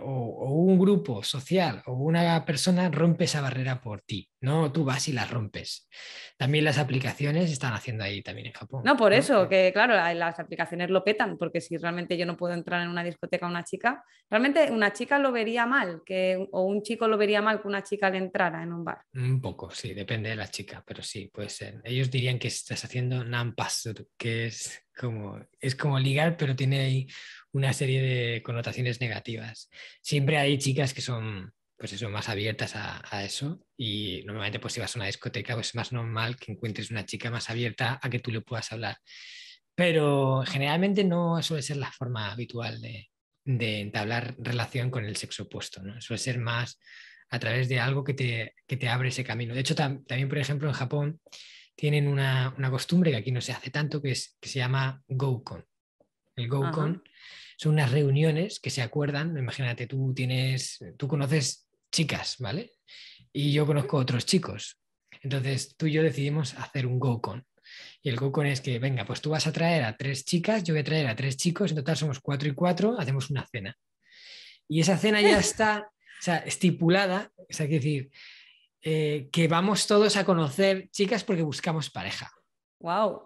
o, un grupo social o una persona rompe esa barrera por ti, ¿no? Tú vas y la rompes. También las aplicaciones están haciendo ahí también en Japón. No, por eso, que claro, las aplicaciones lo petan, porque si realmente yo no puedo entrar en una discoteca a una chica, realmente una chica lo vería mal, que, o un chico lo vería mal que una chica le entrara en un bar. Un poco, sí, depende de la chica, pero sí, puede ser. Ellos dirían que estás haciendo nampasur, que es como, es como ligar, pero tiene ahí una serie de connotaciones negativas. Siempre hay chicas que son, pues eso, más abiertas a, eso y normalmente pues si vas a una discoteca pues, es más normal que encuentres una chica más abierta a que tú le puedas hablar. Pero generalmente no suele ser la forma habitual de, entablar relación con el sexo opuesto, Suele ser más a través de algo que te, te abre ese camino. De hecho, también, por ejemplo, en Japón tienen una, costumbre que aquí no se hace tanto, que, es, se llama gocon el GoCon, son unas reuniones que se acuerdan, imagínate, tú tienes, tú conoces chicas, ¿vale? Y yo conozco otros chicos. Entonces tú y yo decidimos hacer un GoCon. Y el GoCon es que, venga, pues tú vas a traer a tres chicas, yo voy a traer a tres chicos, en total somos cuatro y cuatro, hacemos una cena. Y esa cena ya <laughs> está o sea, estipulada, es decir, eh, que vamos todos a conocer chicas porque buscamos pareja. Wow.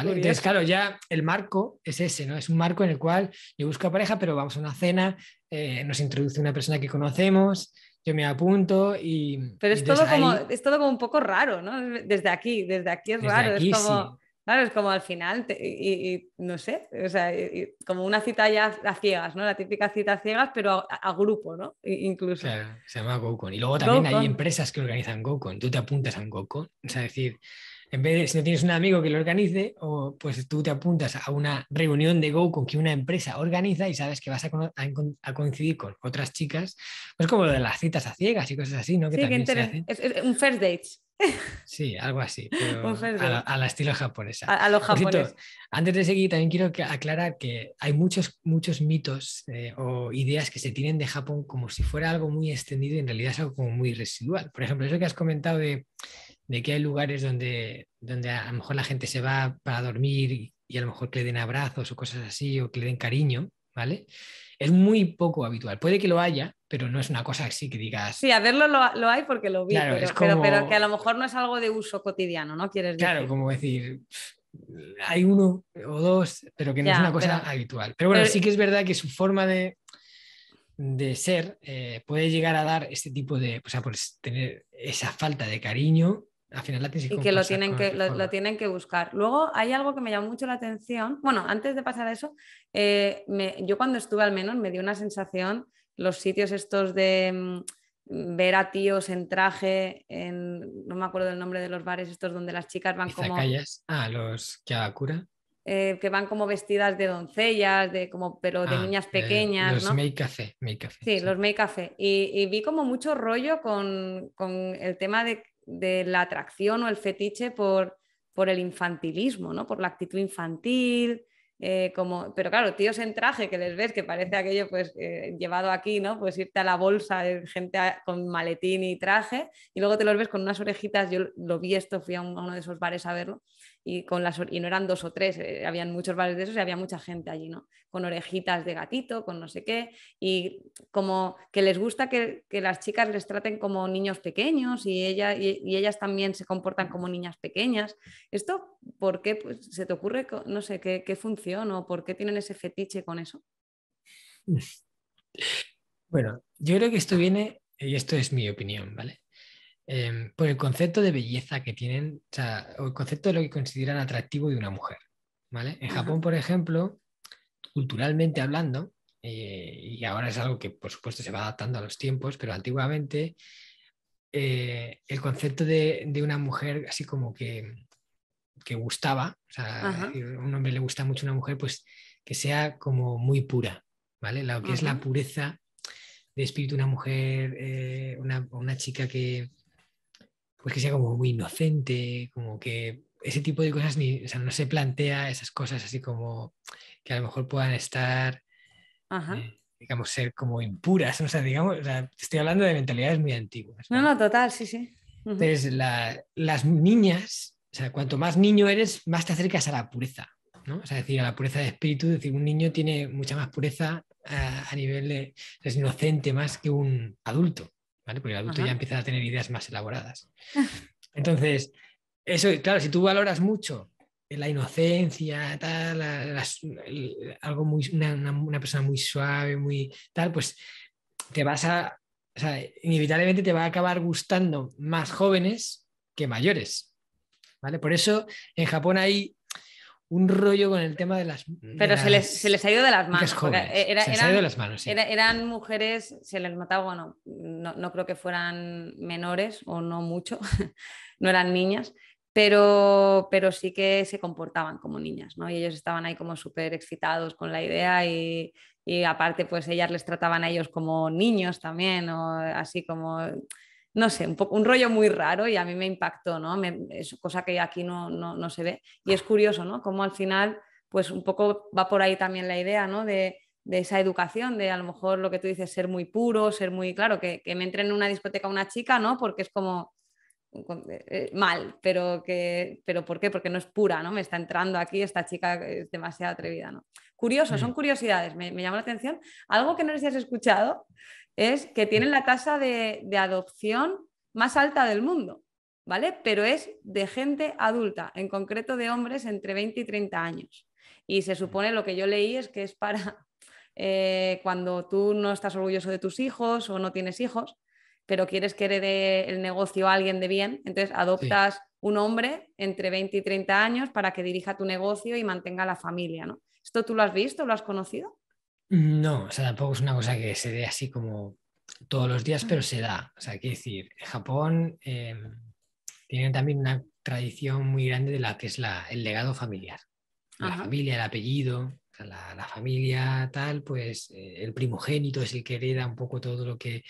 Entonces, claro, ya el marco es ese, ¿no? Es un marco en el cual yo busco pareja, pero vamos a una cena, eh, nos introduce una persona que conocemos, yo me apunto y... Pero es, todo, como, es todo como un poco raro, ¿no? Desde aquí, desde aquí es raro, es como... Sí. como al final, y, no sé, o sea, como una cita ya a ciegas, ¿no? La típica cita a ciegas, pero a, grupo, ¿no? Incluso. se llama GoCon. Y luego también hay empresas que organizan GoCon. Tú te apuntas a un GoCon. O sea, decir, en vez de si no tienes un amigo que lo organice, o, pues tú te apuntas a una reunión de Go con que una empresa organiza y sabes que vas a, coincidir con otras chicas, pues como lo de las citas a ciegas y cosas así, ¿no? Que también se un first date. <laughs> Sí, algo así, pero a, la, estilo japonesa. A, los japoneses. antes de seguir, también quiero que, aclarar que hay muchos, muchos mitos eh, o ideas que se tienen de Japón como si fuera algo muy extendido y en realidad es algo como muy residual. Por ejemplo, eso que has comentado de de que hay lugares donde, donde a lo mejor la gente se va para dormir y, a lo mejor que le den abrazos o cosas así o que le den cariño, ¿vale? Es muy poco habitual. Puede que lo haya, pero no es una cosa así que digas. Sí, a verlo lo, hay porque lo vi, pero, que a lo mejor no es algo de uso cotidiano, ¿no? Quieres Claro, como decir, hay uno o dos, pero que no es una cosa habitual. Pero bueno, sí que es verdad que su forma de, de ser eh, puede llegar a dar este tipo de, o sea, pues tener esa falta de cariño y que lo tienen que, lo, tienen que buscar. Luego hay algo que me llamó mucho la atención. Bueno, antes de pasar a eso, eh, yo cuando estuve al menos me dio una sensación los sitios estos de mm, ver a tíos en traje, en, no me acuerdo el nombre de los bares estos donde las chicas van como... calles? Ah, los cura eh, que van como vestidas de doncellas, de como, pero de ah, niñas eh, pequeñas. los make café, Sí, los make café. Y, vi como mucho rollo con, con, el tema de de la atracción o el fetiche por, el infantilismo, ¿no? Por la actitud infantil, eh, como, pero claro, tíos en traje que les ves que parece aquello pues eh, llevado aquí, ¿no? Pues irte a la bolsa de gente con maletín y traje y luego te los ves con unas orejitas, yo lo vi esto, fui a uno de esos bares a verlo y, con las, y no eran dos o tres, había eh, habían muchos bares de esos y había mucha gente allí, ¿no? Con orejitas de gatito, con no sé qué, y como que les gusta que, las chicas les traten como niños pequeños y, ella, y, ellas también se comportan como niñas pequeñas. ¿Esto por qué pues, se te ocurre, no sé, qué, qué función o por qué tienen ese fetiche con eso? Bueno, yo creo que esto viene, y esto es mi opinión, ¿vale? Em, por el concepto de belleza que tienen, o, el concepto de lo que consideran atractivo de una mujer. ¿vale? En Japón, por ejemplo, culturalmente hablando, eh, y ahora es algo que por supuesto se va adaptando a los tiempos, pero antiguamente eh, el concepto de, una mujer así como que, que gustaba, o sea, un hombre le gusta mucho una mujer, pues que sea como muy pura, ¿vale? Lo que es la pureza de espíritu, una mujer, eh, una, una chica que, pues que sea como muy inocente, como que ese tipo de cosas ni, o sea, no se plantea esas cosas así como que a lo mejor puedan estar, eh, digamos, ser como impuras, o sea, digamos, estoy hablando de mentalidades muy antiguas. No, no, total, sí, sí. Entonces, las niñas, o sea, cuanto más niño eres, más te acercas a la pureza, ¿no? O sea, decir, a la pureza de espíritu, es decir, un niño tiene mucha más pureza a, a nivel de, es inocente más que un adulto. Porque el adulto ya empieza a tener ideas más elaboradas. <laughs> Entonces, eso, claro, si tú valoras mucho la inocencia, tal, algo muy, una, persona muy suave, muy tal, pues te vas a, o sea, inevitablemente te va a acabar gustando más jóvenes que mayores, ¿vale? Por eso en Japón hay un rollo con el tema de las. Pero se, les, se les ha ido de las manos. Era, eran, de las manos. eran mujeres, se les mataba, bueno, no, no creo que fueran menores o no mucho, <laughs> no eran niñas, pero, pero sí que se comportaban como niñas, ¿no? Y ellos estaban ahí como súper excitados con la idea y, y, aparte pues ellas les trataban a ellos como niños también, o así como no sé, un, rollo muy raro y a mí me impactó, ¿no? es cosa que aquí no, no, no, se ve. Y es curioso, ¿no? Como al final, pues un poco va por ahí también la idea, ¿no? De, esa educación, de a lo mejor lo que tú dices, ser muy puro, ser muy, claro, que, me entre en una discoteca una chica, ¿no? Porque es como, eh, eh, mal, pero, que, pero ¿por qué? Porque no es pura, ¿no? Me está entrando aquí, esta chica es demasiado atrevida, ¿no? Curioso, mm. son curiosidades, me, me la atención. Algo que no les has escuchado, es que tienen la tasa de, de adopción más alta del mundo, ¿vale? Pero es de gente adulta, en concreto de hombres entre 20 y 30 años. Y se supone, lo que yo leí es que es para <laughs> eh, cuando tú no estás orgulloso de tus hijos o no tienes hijos, pero quieres que herede el negocio a alguien de bien, entonces adoptas un hombre entre 20 y 30 años para que dirija tu negocio y mantenga la familia, ¿no? ¿Esto tú lo has visto, lo has conocido? No, o sea, tampoco es una cosa que se dé así como todos los días, pero se da. O sea, quiero decir, Japón em, tiene también una tradición muy grande de la que es la, el legado familiar. La familia, el apellido, la, la familia tal, pues eh, el primogénito es el que hereda un poco todo lo que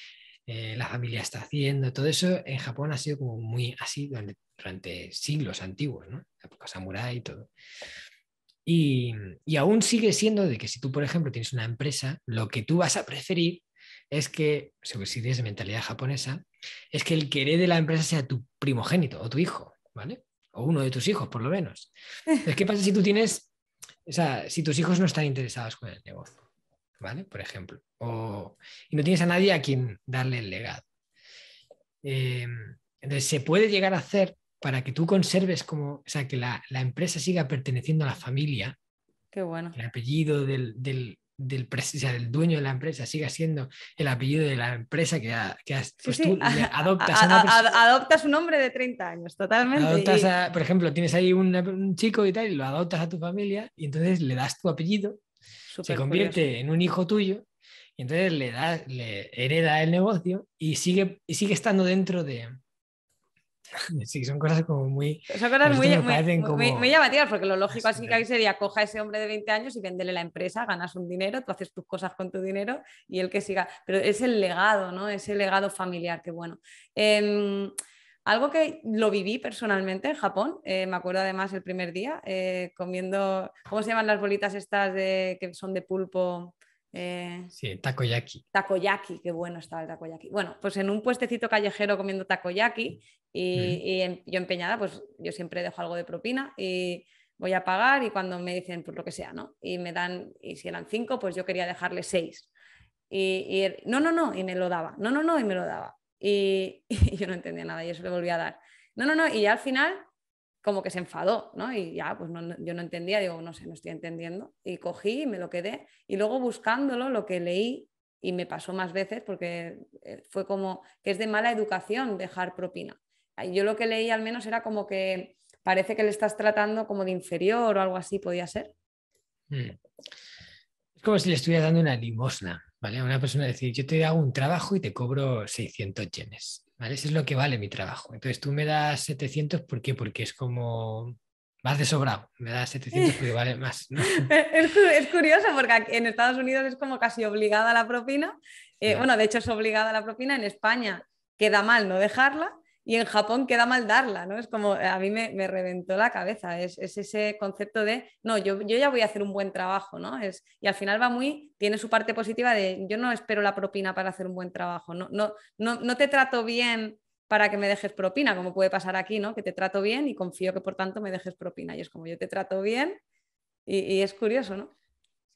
eh, la familia está haciendo. Todo eso en Japón ha sido como muy así durante, durante siglos antiguos, ¿no? La época samurái y todo. Mm, y, aún sigue siendo de que si tú, por ejemplo, tienes una empresa, lo que tú vas a preferir es que, si tienes mentalidad japonesa, es que el querer de la empresa sea tu primogénito o tu hijo, ¿vale? O uno de tus hijos, por lo menos. <laughs> Entonces, ¿qué pasa si tú tienes, o sea, si tus hijos no están interesados con el negocio, ¿vale? Por ejemplo, o, y no tienes a nadie a quien darle el legado. Em, entonces, se puede llegar a hacer para que tú conserves como, o sea, que la, empresa siga perteneciendo a la familia. Qué bueno. El apellido del, del, del, del, dueño de la empresa siga siendo el apellido de la empresa que, que pues <laughs> adoptas. adoptas un hombre de 30 años, totalmente. Adoptas por ejemplo, tienes ahí un chico y tal, y lo adoptas a tu familia, y entonces le das tu apellido, se convierte en un hijo tuyo, y entonces le, da le hereda el negocio y sigue, y sigue estando dentro de <laughs> Sí, son cosas como muy. Son cosas muy, muy, llamativas, porque lo lógico así que sería: coja a ese hombre de 20 años y véndele la empresa, ganas un dinero, tú haces tus cosas con tu dinero y él que siga. Pero es el legado, ¿no? Ese legado familiar, qué bueno. Em, algo que lo viví personalmente en Japón, eh, me acuerdo además el primer día, eh, comiendo, ¿cómo se llaman las bolitas estas que son de pulpo? Eh, sí, takoyaki. Takoyaki, qué bueno estaba el takoyaki. Bueno, pues en un puestecito callejero comiendo takoyaki y, yo empeñada, pues yo siempre dejo algo de propina y voy a pagar y cuando me dicen pues lo que sea, ¿no? Y me dan, y si eran cinco, pues yo quería dejarle seis. Y, er, no, no, no, y me lo daba, no, no, no, y me lo daba. Y, <laughs> yo no entendía nada y eso le volví a dar. No, no, no, y ya al final como que se enfadó, ¿no? Y ya, pues yo no entendía, digo, no sé, no estoy entendiendo. Y cogí y me lo quedé. Y luego buscándolo, lo que leí, y me pasó más veces, porque eh, fue como que es de mala educación dejar propina. Yo lo que leí al menos era como que parece que le estás tratando como de inferior o algo así, podía ser. Hmm. Es como si le estuviera dando una limosna, ¿vale? A una persona decir, yo te hago un trabajo y te cobro 600 yenes. Eso es lo que vale mi trabajo. Entonces tú me das 700, ¿por qué? Porque es como, más de sobrado, me das 700 porque vale más. <laughs> Es, curioso porque en Estados Unidos es como casi obligada la propina, eh, bueno, de hecho es obligada la propina, en España queda mal no dejarla, y en Japón queda mal darla, ¿no? Es como, eh, a mí me, reventó la cabeza, es, ese concepto de, no, yo, yo ya voy a hacer un buen trabajo, ¿no? Es, y al final va muy, tiene su parte positiva de, yo no espero la propina para hacer un buen trabajo, no, no, no, te trato bien para que me dejes propina, como puede pasar aquí, ¿no? Que te trato bien y confío que por tanto me dejes propina. Y es como yo te trato bien y, es curioso, ¿no?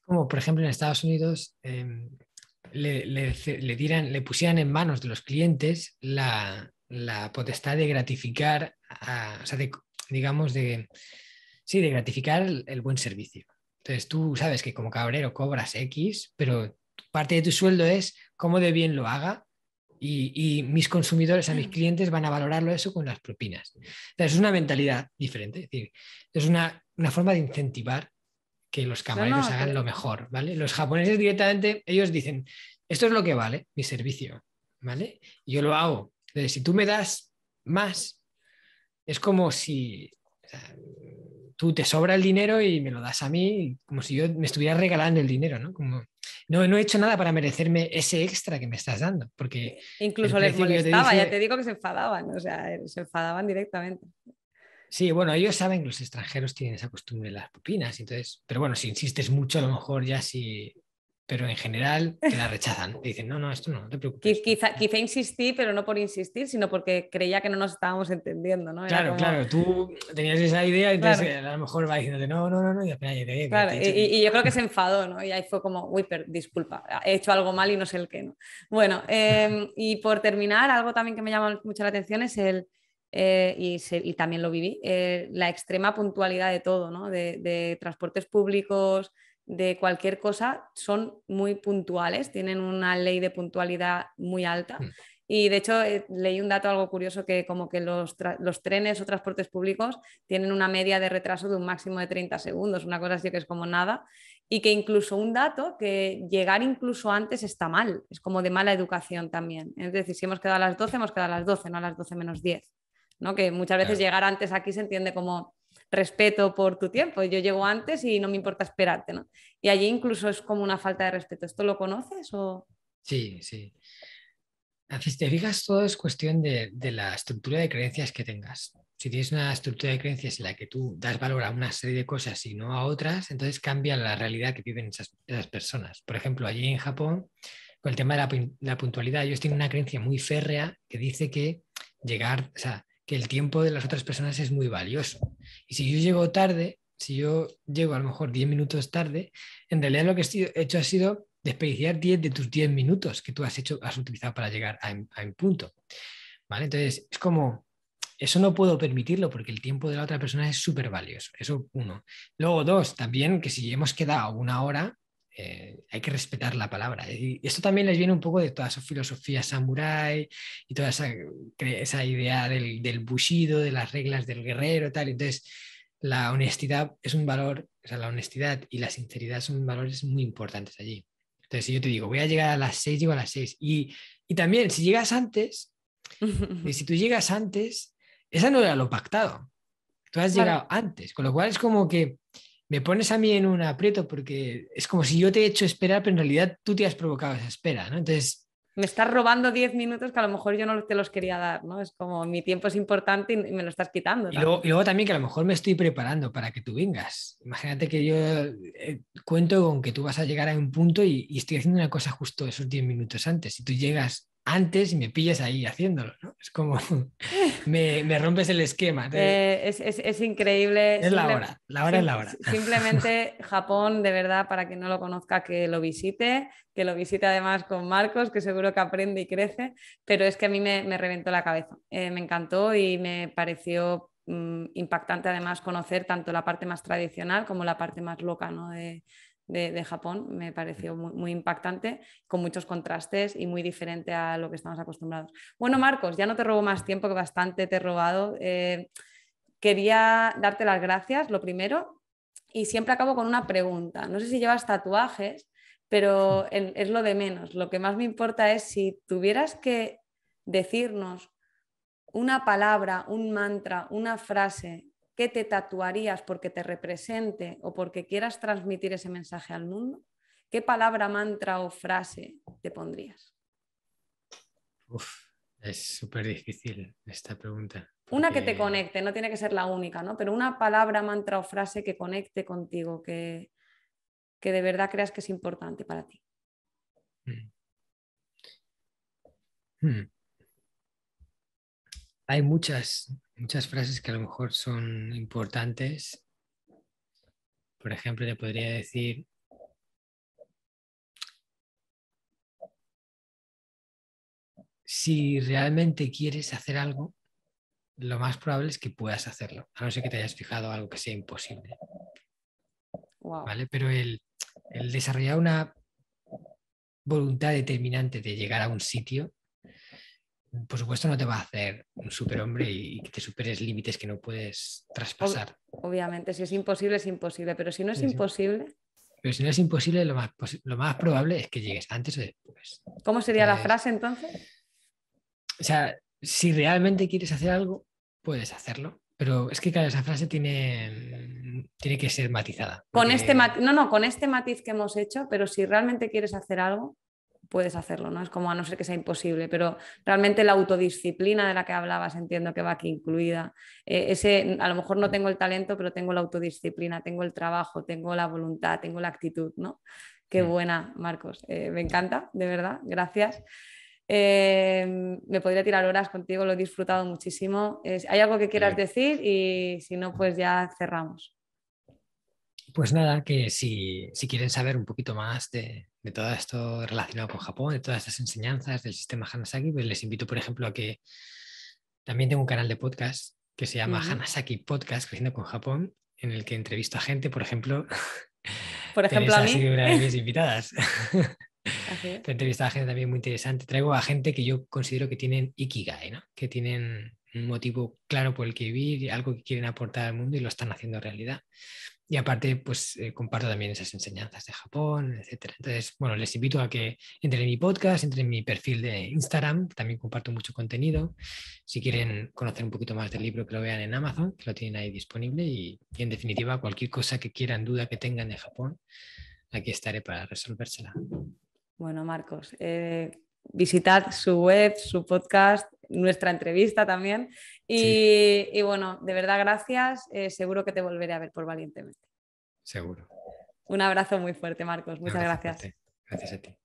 Como por ejemplo en Estados Unidos em, le, le, le, le pusieran en manos de los clientes la, la potestad de gratificar, o sea, de, digamos, de, sí, de gratificar el, buen servicio. Entonces tú sabes que como cabrero cobras X, pero parte de tu sueldo es cómo de bien lo haga y, mis consumidores, a mis mm. clientes van a valorarlo eso con las propinas. es una mentalidad diferente, es una, forma de incentivar que los camareros hagan lo mejor, ¿vale? Los japoneses directamente, ellos dicen, esto es lo que vale mi servicio, ¿vale? Yo lo hago entonces, si tú me das más, es como si tú te sobra el dinero y me lo das a mí, como si yo me estuviera regalando el dinero, ¿no? Como, no, he hecho nada para merecerme ese extra que me estás dando, porque... Incluso les molestaba, ya te digo que se enfadaban, o sea, se enfadaban directamente. Sí, bueno, ellos saben que los extranjeros tienen esa costumbre de las pupinas, entonces, pero bueno, si insistes mucho, a lo mejor ya sí pero en general te la rechazan. <laughs> dicen, no, no, esto no, te preocupes. Quizá, quizá insistí, pero no por insistir, sino porque creía que no nos estábamos entendiendo, claro, claro, tú tenías esa idea, entonces eh, a lo mejor va diciéndote, no, no, no, no, y y, yo creo que se enfadó, ¿no? Y ahí fue como, uy, pero, disculpa, he hecho algo mal y no sé el qué, ¿no? Bueno, <laughs> em, y por terminar, algo también que me llama mucho la atención es el, eh, y, también lo viví, eh, la extrema puntualidad de todo, ¿no? de, de transportes públicos, de cualquier cosa son muy puntuales, tienen una ley de puntualidad muy alta. Hmm. Y de hecho eh, leí un dato algo curioso que como que los, trenes o transportes públicos tienen una media de retraso de un máximo de 30 segundos, una cosa así que es como nada, y que incluso un dato que llegar incluso antes está mal, es como de mala educación también. Es decir, si hemos quedado a las 12, hemos quedado a las 12, no a las 12 menos 10. ¿no? Que muchas veces llegar antes aquí se entiende como respeto por tu tiempo. Yo llego antes y no me importa esperarte, ¿no? Y allí incluso es como una falta de respeto. ¿Esto lo conoces o...? Sí, sí. Si te fijas, todo es cuestión de, la estructura de creencias que tengas. Si tienes una estructura de creencias en la que tú das valor a una serie de cosas y no a otras, entonces cambia la realidad que viven esas, personas. Por ejemplo, allí en Japón, con el tema de la, la puntualidad, ellos tienen una creencia muy férrea que dice que llegar, o sea, que el tiempo de las otras personas es muy valioso. Y si yo llego tarde, si yo llego a lo mejor 10 minutos tarde, en realidad lo que he hecho ha sido desperdiciar 10 de tus 10 minutos que tú has hecho, has utilizado para llegar a, a un punto. ¿Vale? Entonces, es como, eso no puedo permitirlo porque el tiempo de la otra persona es súper valioso. Eso uno. Luego dos, también que si hemos quedado una hora, eh, hay que respetar la palabra. Y esto también les viene un poco de toda su filosofía samurái y toda esa, idea del, del, bushido, de las reglas del guerrero, tal. Entonces, la honestidad es un valor, o sea, la honestidad y la sinceridad son valores muy importantes allí. Entonces, si yo te digo, voy a llegar a las seis, llego a las seis. Y, también, si llegas antes, y si tú llegas antes, esa no era lo pactado. Tú has llegado antes, con lo cual es como que me pones a mí en un aprieto porque es como si yo te he hecho esperar, pero en realidad tú te has provocado esa espera, ¿no? Entonces... Me estás robando 10 minutos que a lo mejor yo no te los quería dar, ¿no? Es como mi tiempo es importante y me lo estás quitando. Y luego, también que a lo mejor me estoy preparando para que tú vengas. Imagínate que yo eh, cuento con que tú vas a llegar a un punto y, estoy haciendo una cosa justo esos 10 minutos antes. y tú llegas antes y me pilles ahí haciéndolo, ¿no? Es como, <laughs> me, rompes el esquema. Eh, es, increíble. Es la hora, la hora es la hora. Simplemente Japón, de verdad, para quien no lo conozca, que lo visite, que lo visite además con Marcos, que seguro que aprende y crece, pero es que a mí me, reventó la cabeza. Eh, me encantó y me pareció mm, impactante además conocer tanto la parte más tradicional como la parte más loca, ¿no? De, de, Japón me pareció muy, impactante, con muchos contrastes y muy diferente a lo que estamos acostumbrados. Bueno, Marcos, ya no te robo más tiempo, que bastante te he robado. Eh, quería darte las gracias, lo primero, y siempre acabo con una pregunta. No sé si llevas tatuajes, pero es lo de menos. Lo que más me importa es si tuvieras que decirnos una palabra, un mantra, una frase ¿qué te tatuarías porque te represente o porque quieras transmitir ese mensaje al mundo, ¿qué palabra, mantra o frase te pondrías? Uf, es súper difícil esta pregunta. Una que te conecte, no tiene que ser la única, ¿no? Pero una palabra, mantra o frase que conecte contigo, que, de verdad creas que es importante para ti. Mm. Hmm. Hay muchas, muchas frases que a lo mejor son importantes. Por ejemplo, le podría decir, si realmente quieres hacer algo, lo más probable es que puedas hacerlo, a no ser que te hayas fijado algo que sea imposible. ¿Vale? Pero el, el desarrollar una voluntad determinante de llegar a un sitio por supuesto, no te va a hacer un superhombre y que te superes límites que no puedes traspasar. obviamente, si es imposible, es imposible, pero si no es imposible. Pero si no es imposible, lo más, lo más probable es que llegues antes o después. ¿Cómo sería la frase entonces? O sea, si realmente quieres hacer algo, puedes hacerlo. Pero es que, cada esa frase tiene, tiene que ser matizada. Con este no, no, con este matiz que hemos hecho, pero si realmente quieres hacer algo, puedes hacerlo, ¿no? Es como a no ser que sea imposible, pero realmente la autodisciplina de la que hablabas entiendo que va aquí incluida. Eh, ese, a lo mejor no tengo el talento, pero tengo la autodisciplina, tengo el trabajo, tengo la voluntad, tengo la actitud, ¿no? Qué mm. buena, Marcos. Eh, me encanta, de verdad, gracias. Em, me podría tirar horas contigo, lo he disfrutado muchísimo. ¿Hay algo que quieras decir? Y si no, pues ya cerramos. Pues nada, que si, si quieren saber un poquito más de, de todo esto relacionado con Japón, de todas estas enseñanzas del sistema Hanasaki, pues les invito, por ejemplo, a que también tengo un canal de podcast que se llama Hanasaki Podcast, Creciendo con Japón, en el que entrevisto a gente, por ejemplo. <laughs> Por ejemplo, a mí. una de mis <laughs> invitadas. Entrevista a gente también muy interesante. Traigo a gente que yo considero que tienen ikigai, ¿no? que tienen un motivo claro por el que vivir, algo que quieren aportar al mundo y lo están haciendo realidad. Y aparte, pues eh, comparto también esas enseñanzas de Japón, etcétera Entonces, bueno, les invito a que entren en mi podcast, entren en mi perfil de Instagram, también comparto mucho contenido. Si quieren conocer un poquito más del libro, que lo vean en Amazon, que lo tienen ahí disponible. Y, en definitiva, cualquier cosa que quieran, duda que tengan de Japón, aquí estaré para resolvérsela. Bueno, Marcos, eh, visitad su web, su podcast, nuestra entrevista también. Y, bueno, de verdad, gracias. Eh, seguro que te volveré a ver por Valientemente. Seguro. Un abrazo muy fuerte, Marcos. Muchas gracias. Gracias a ti.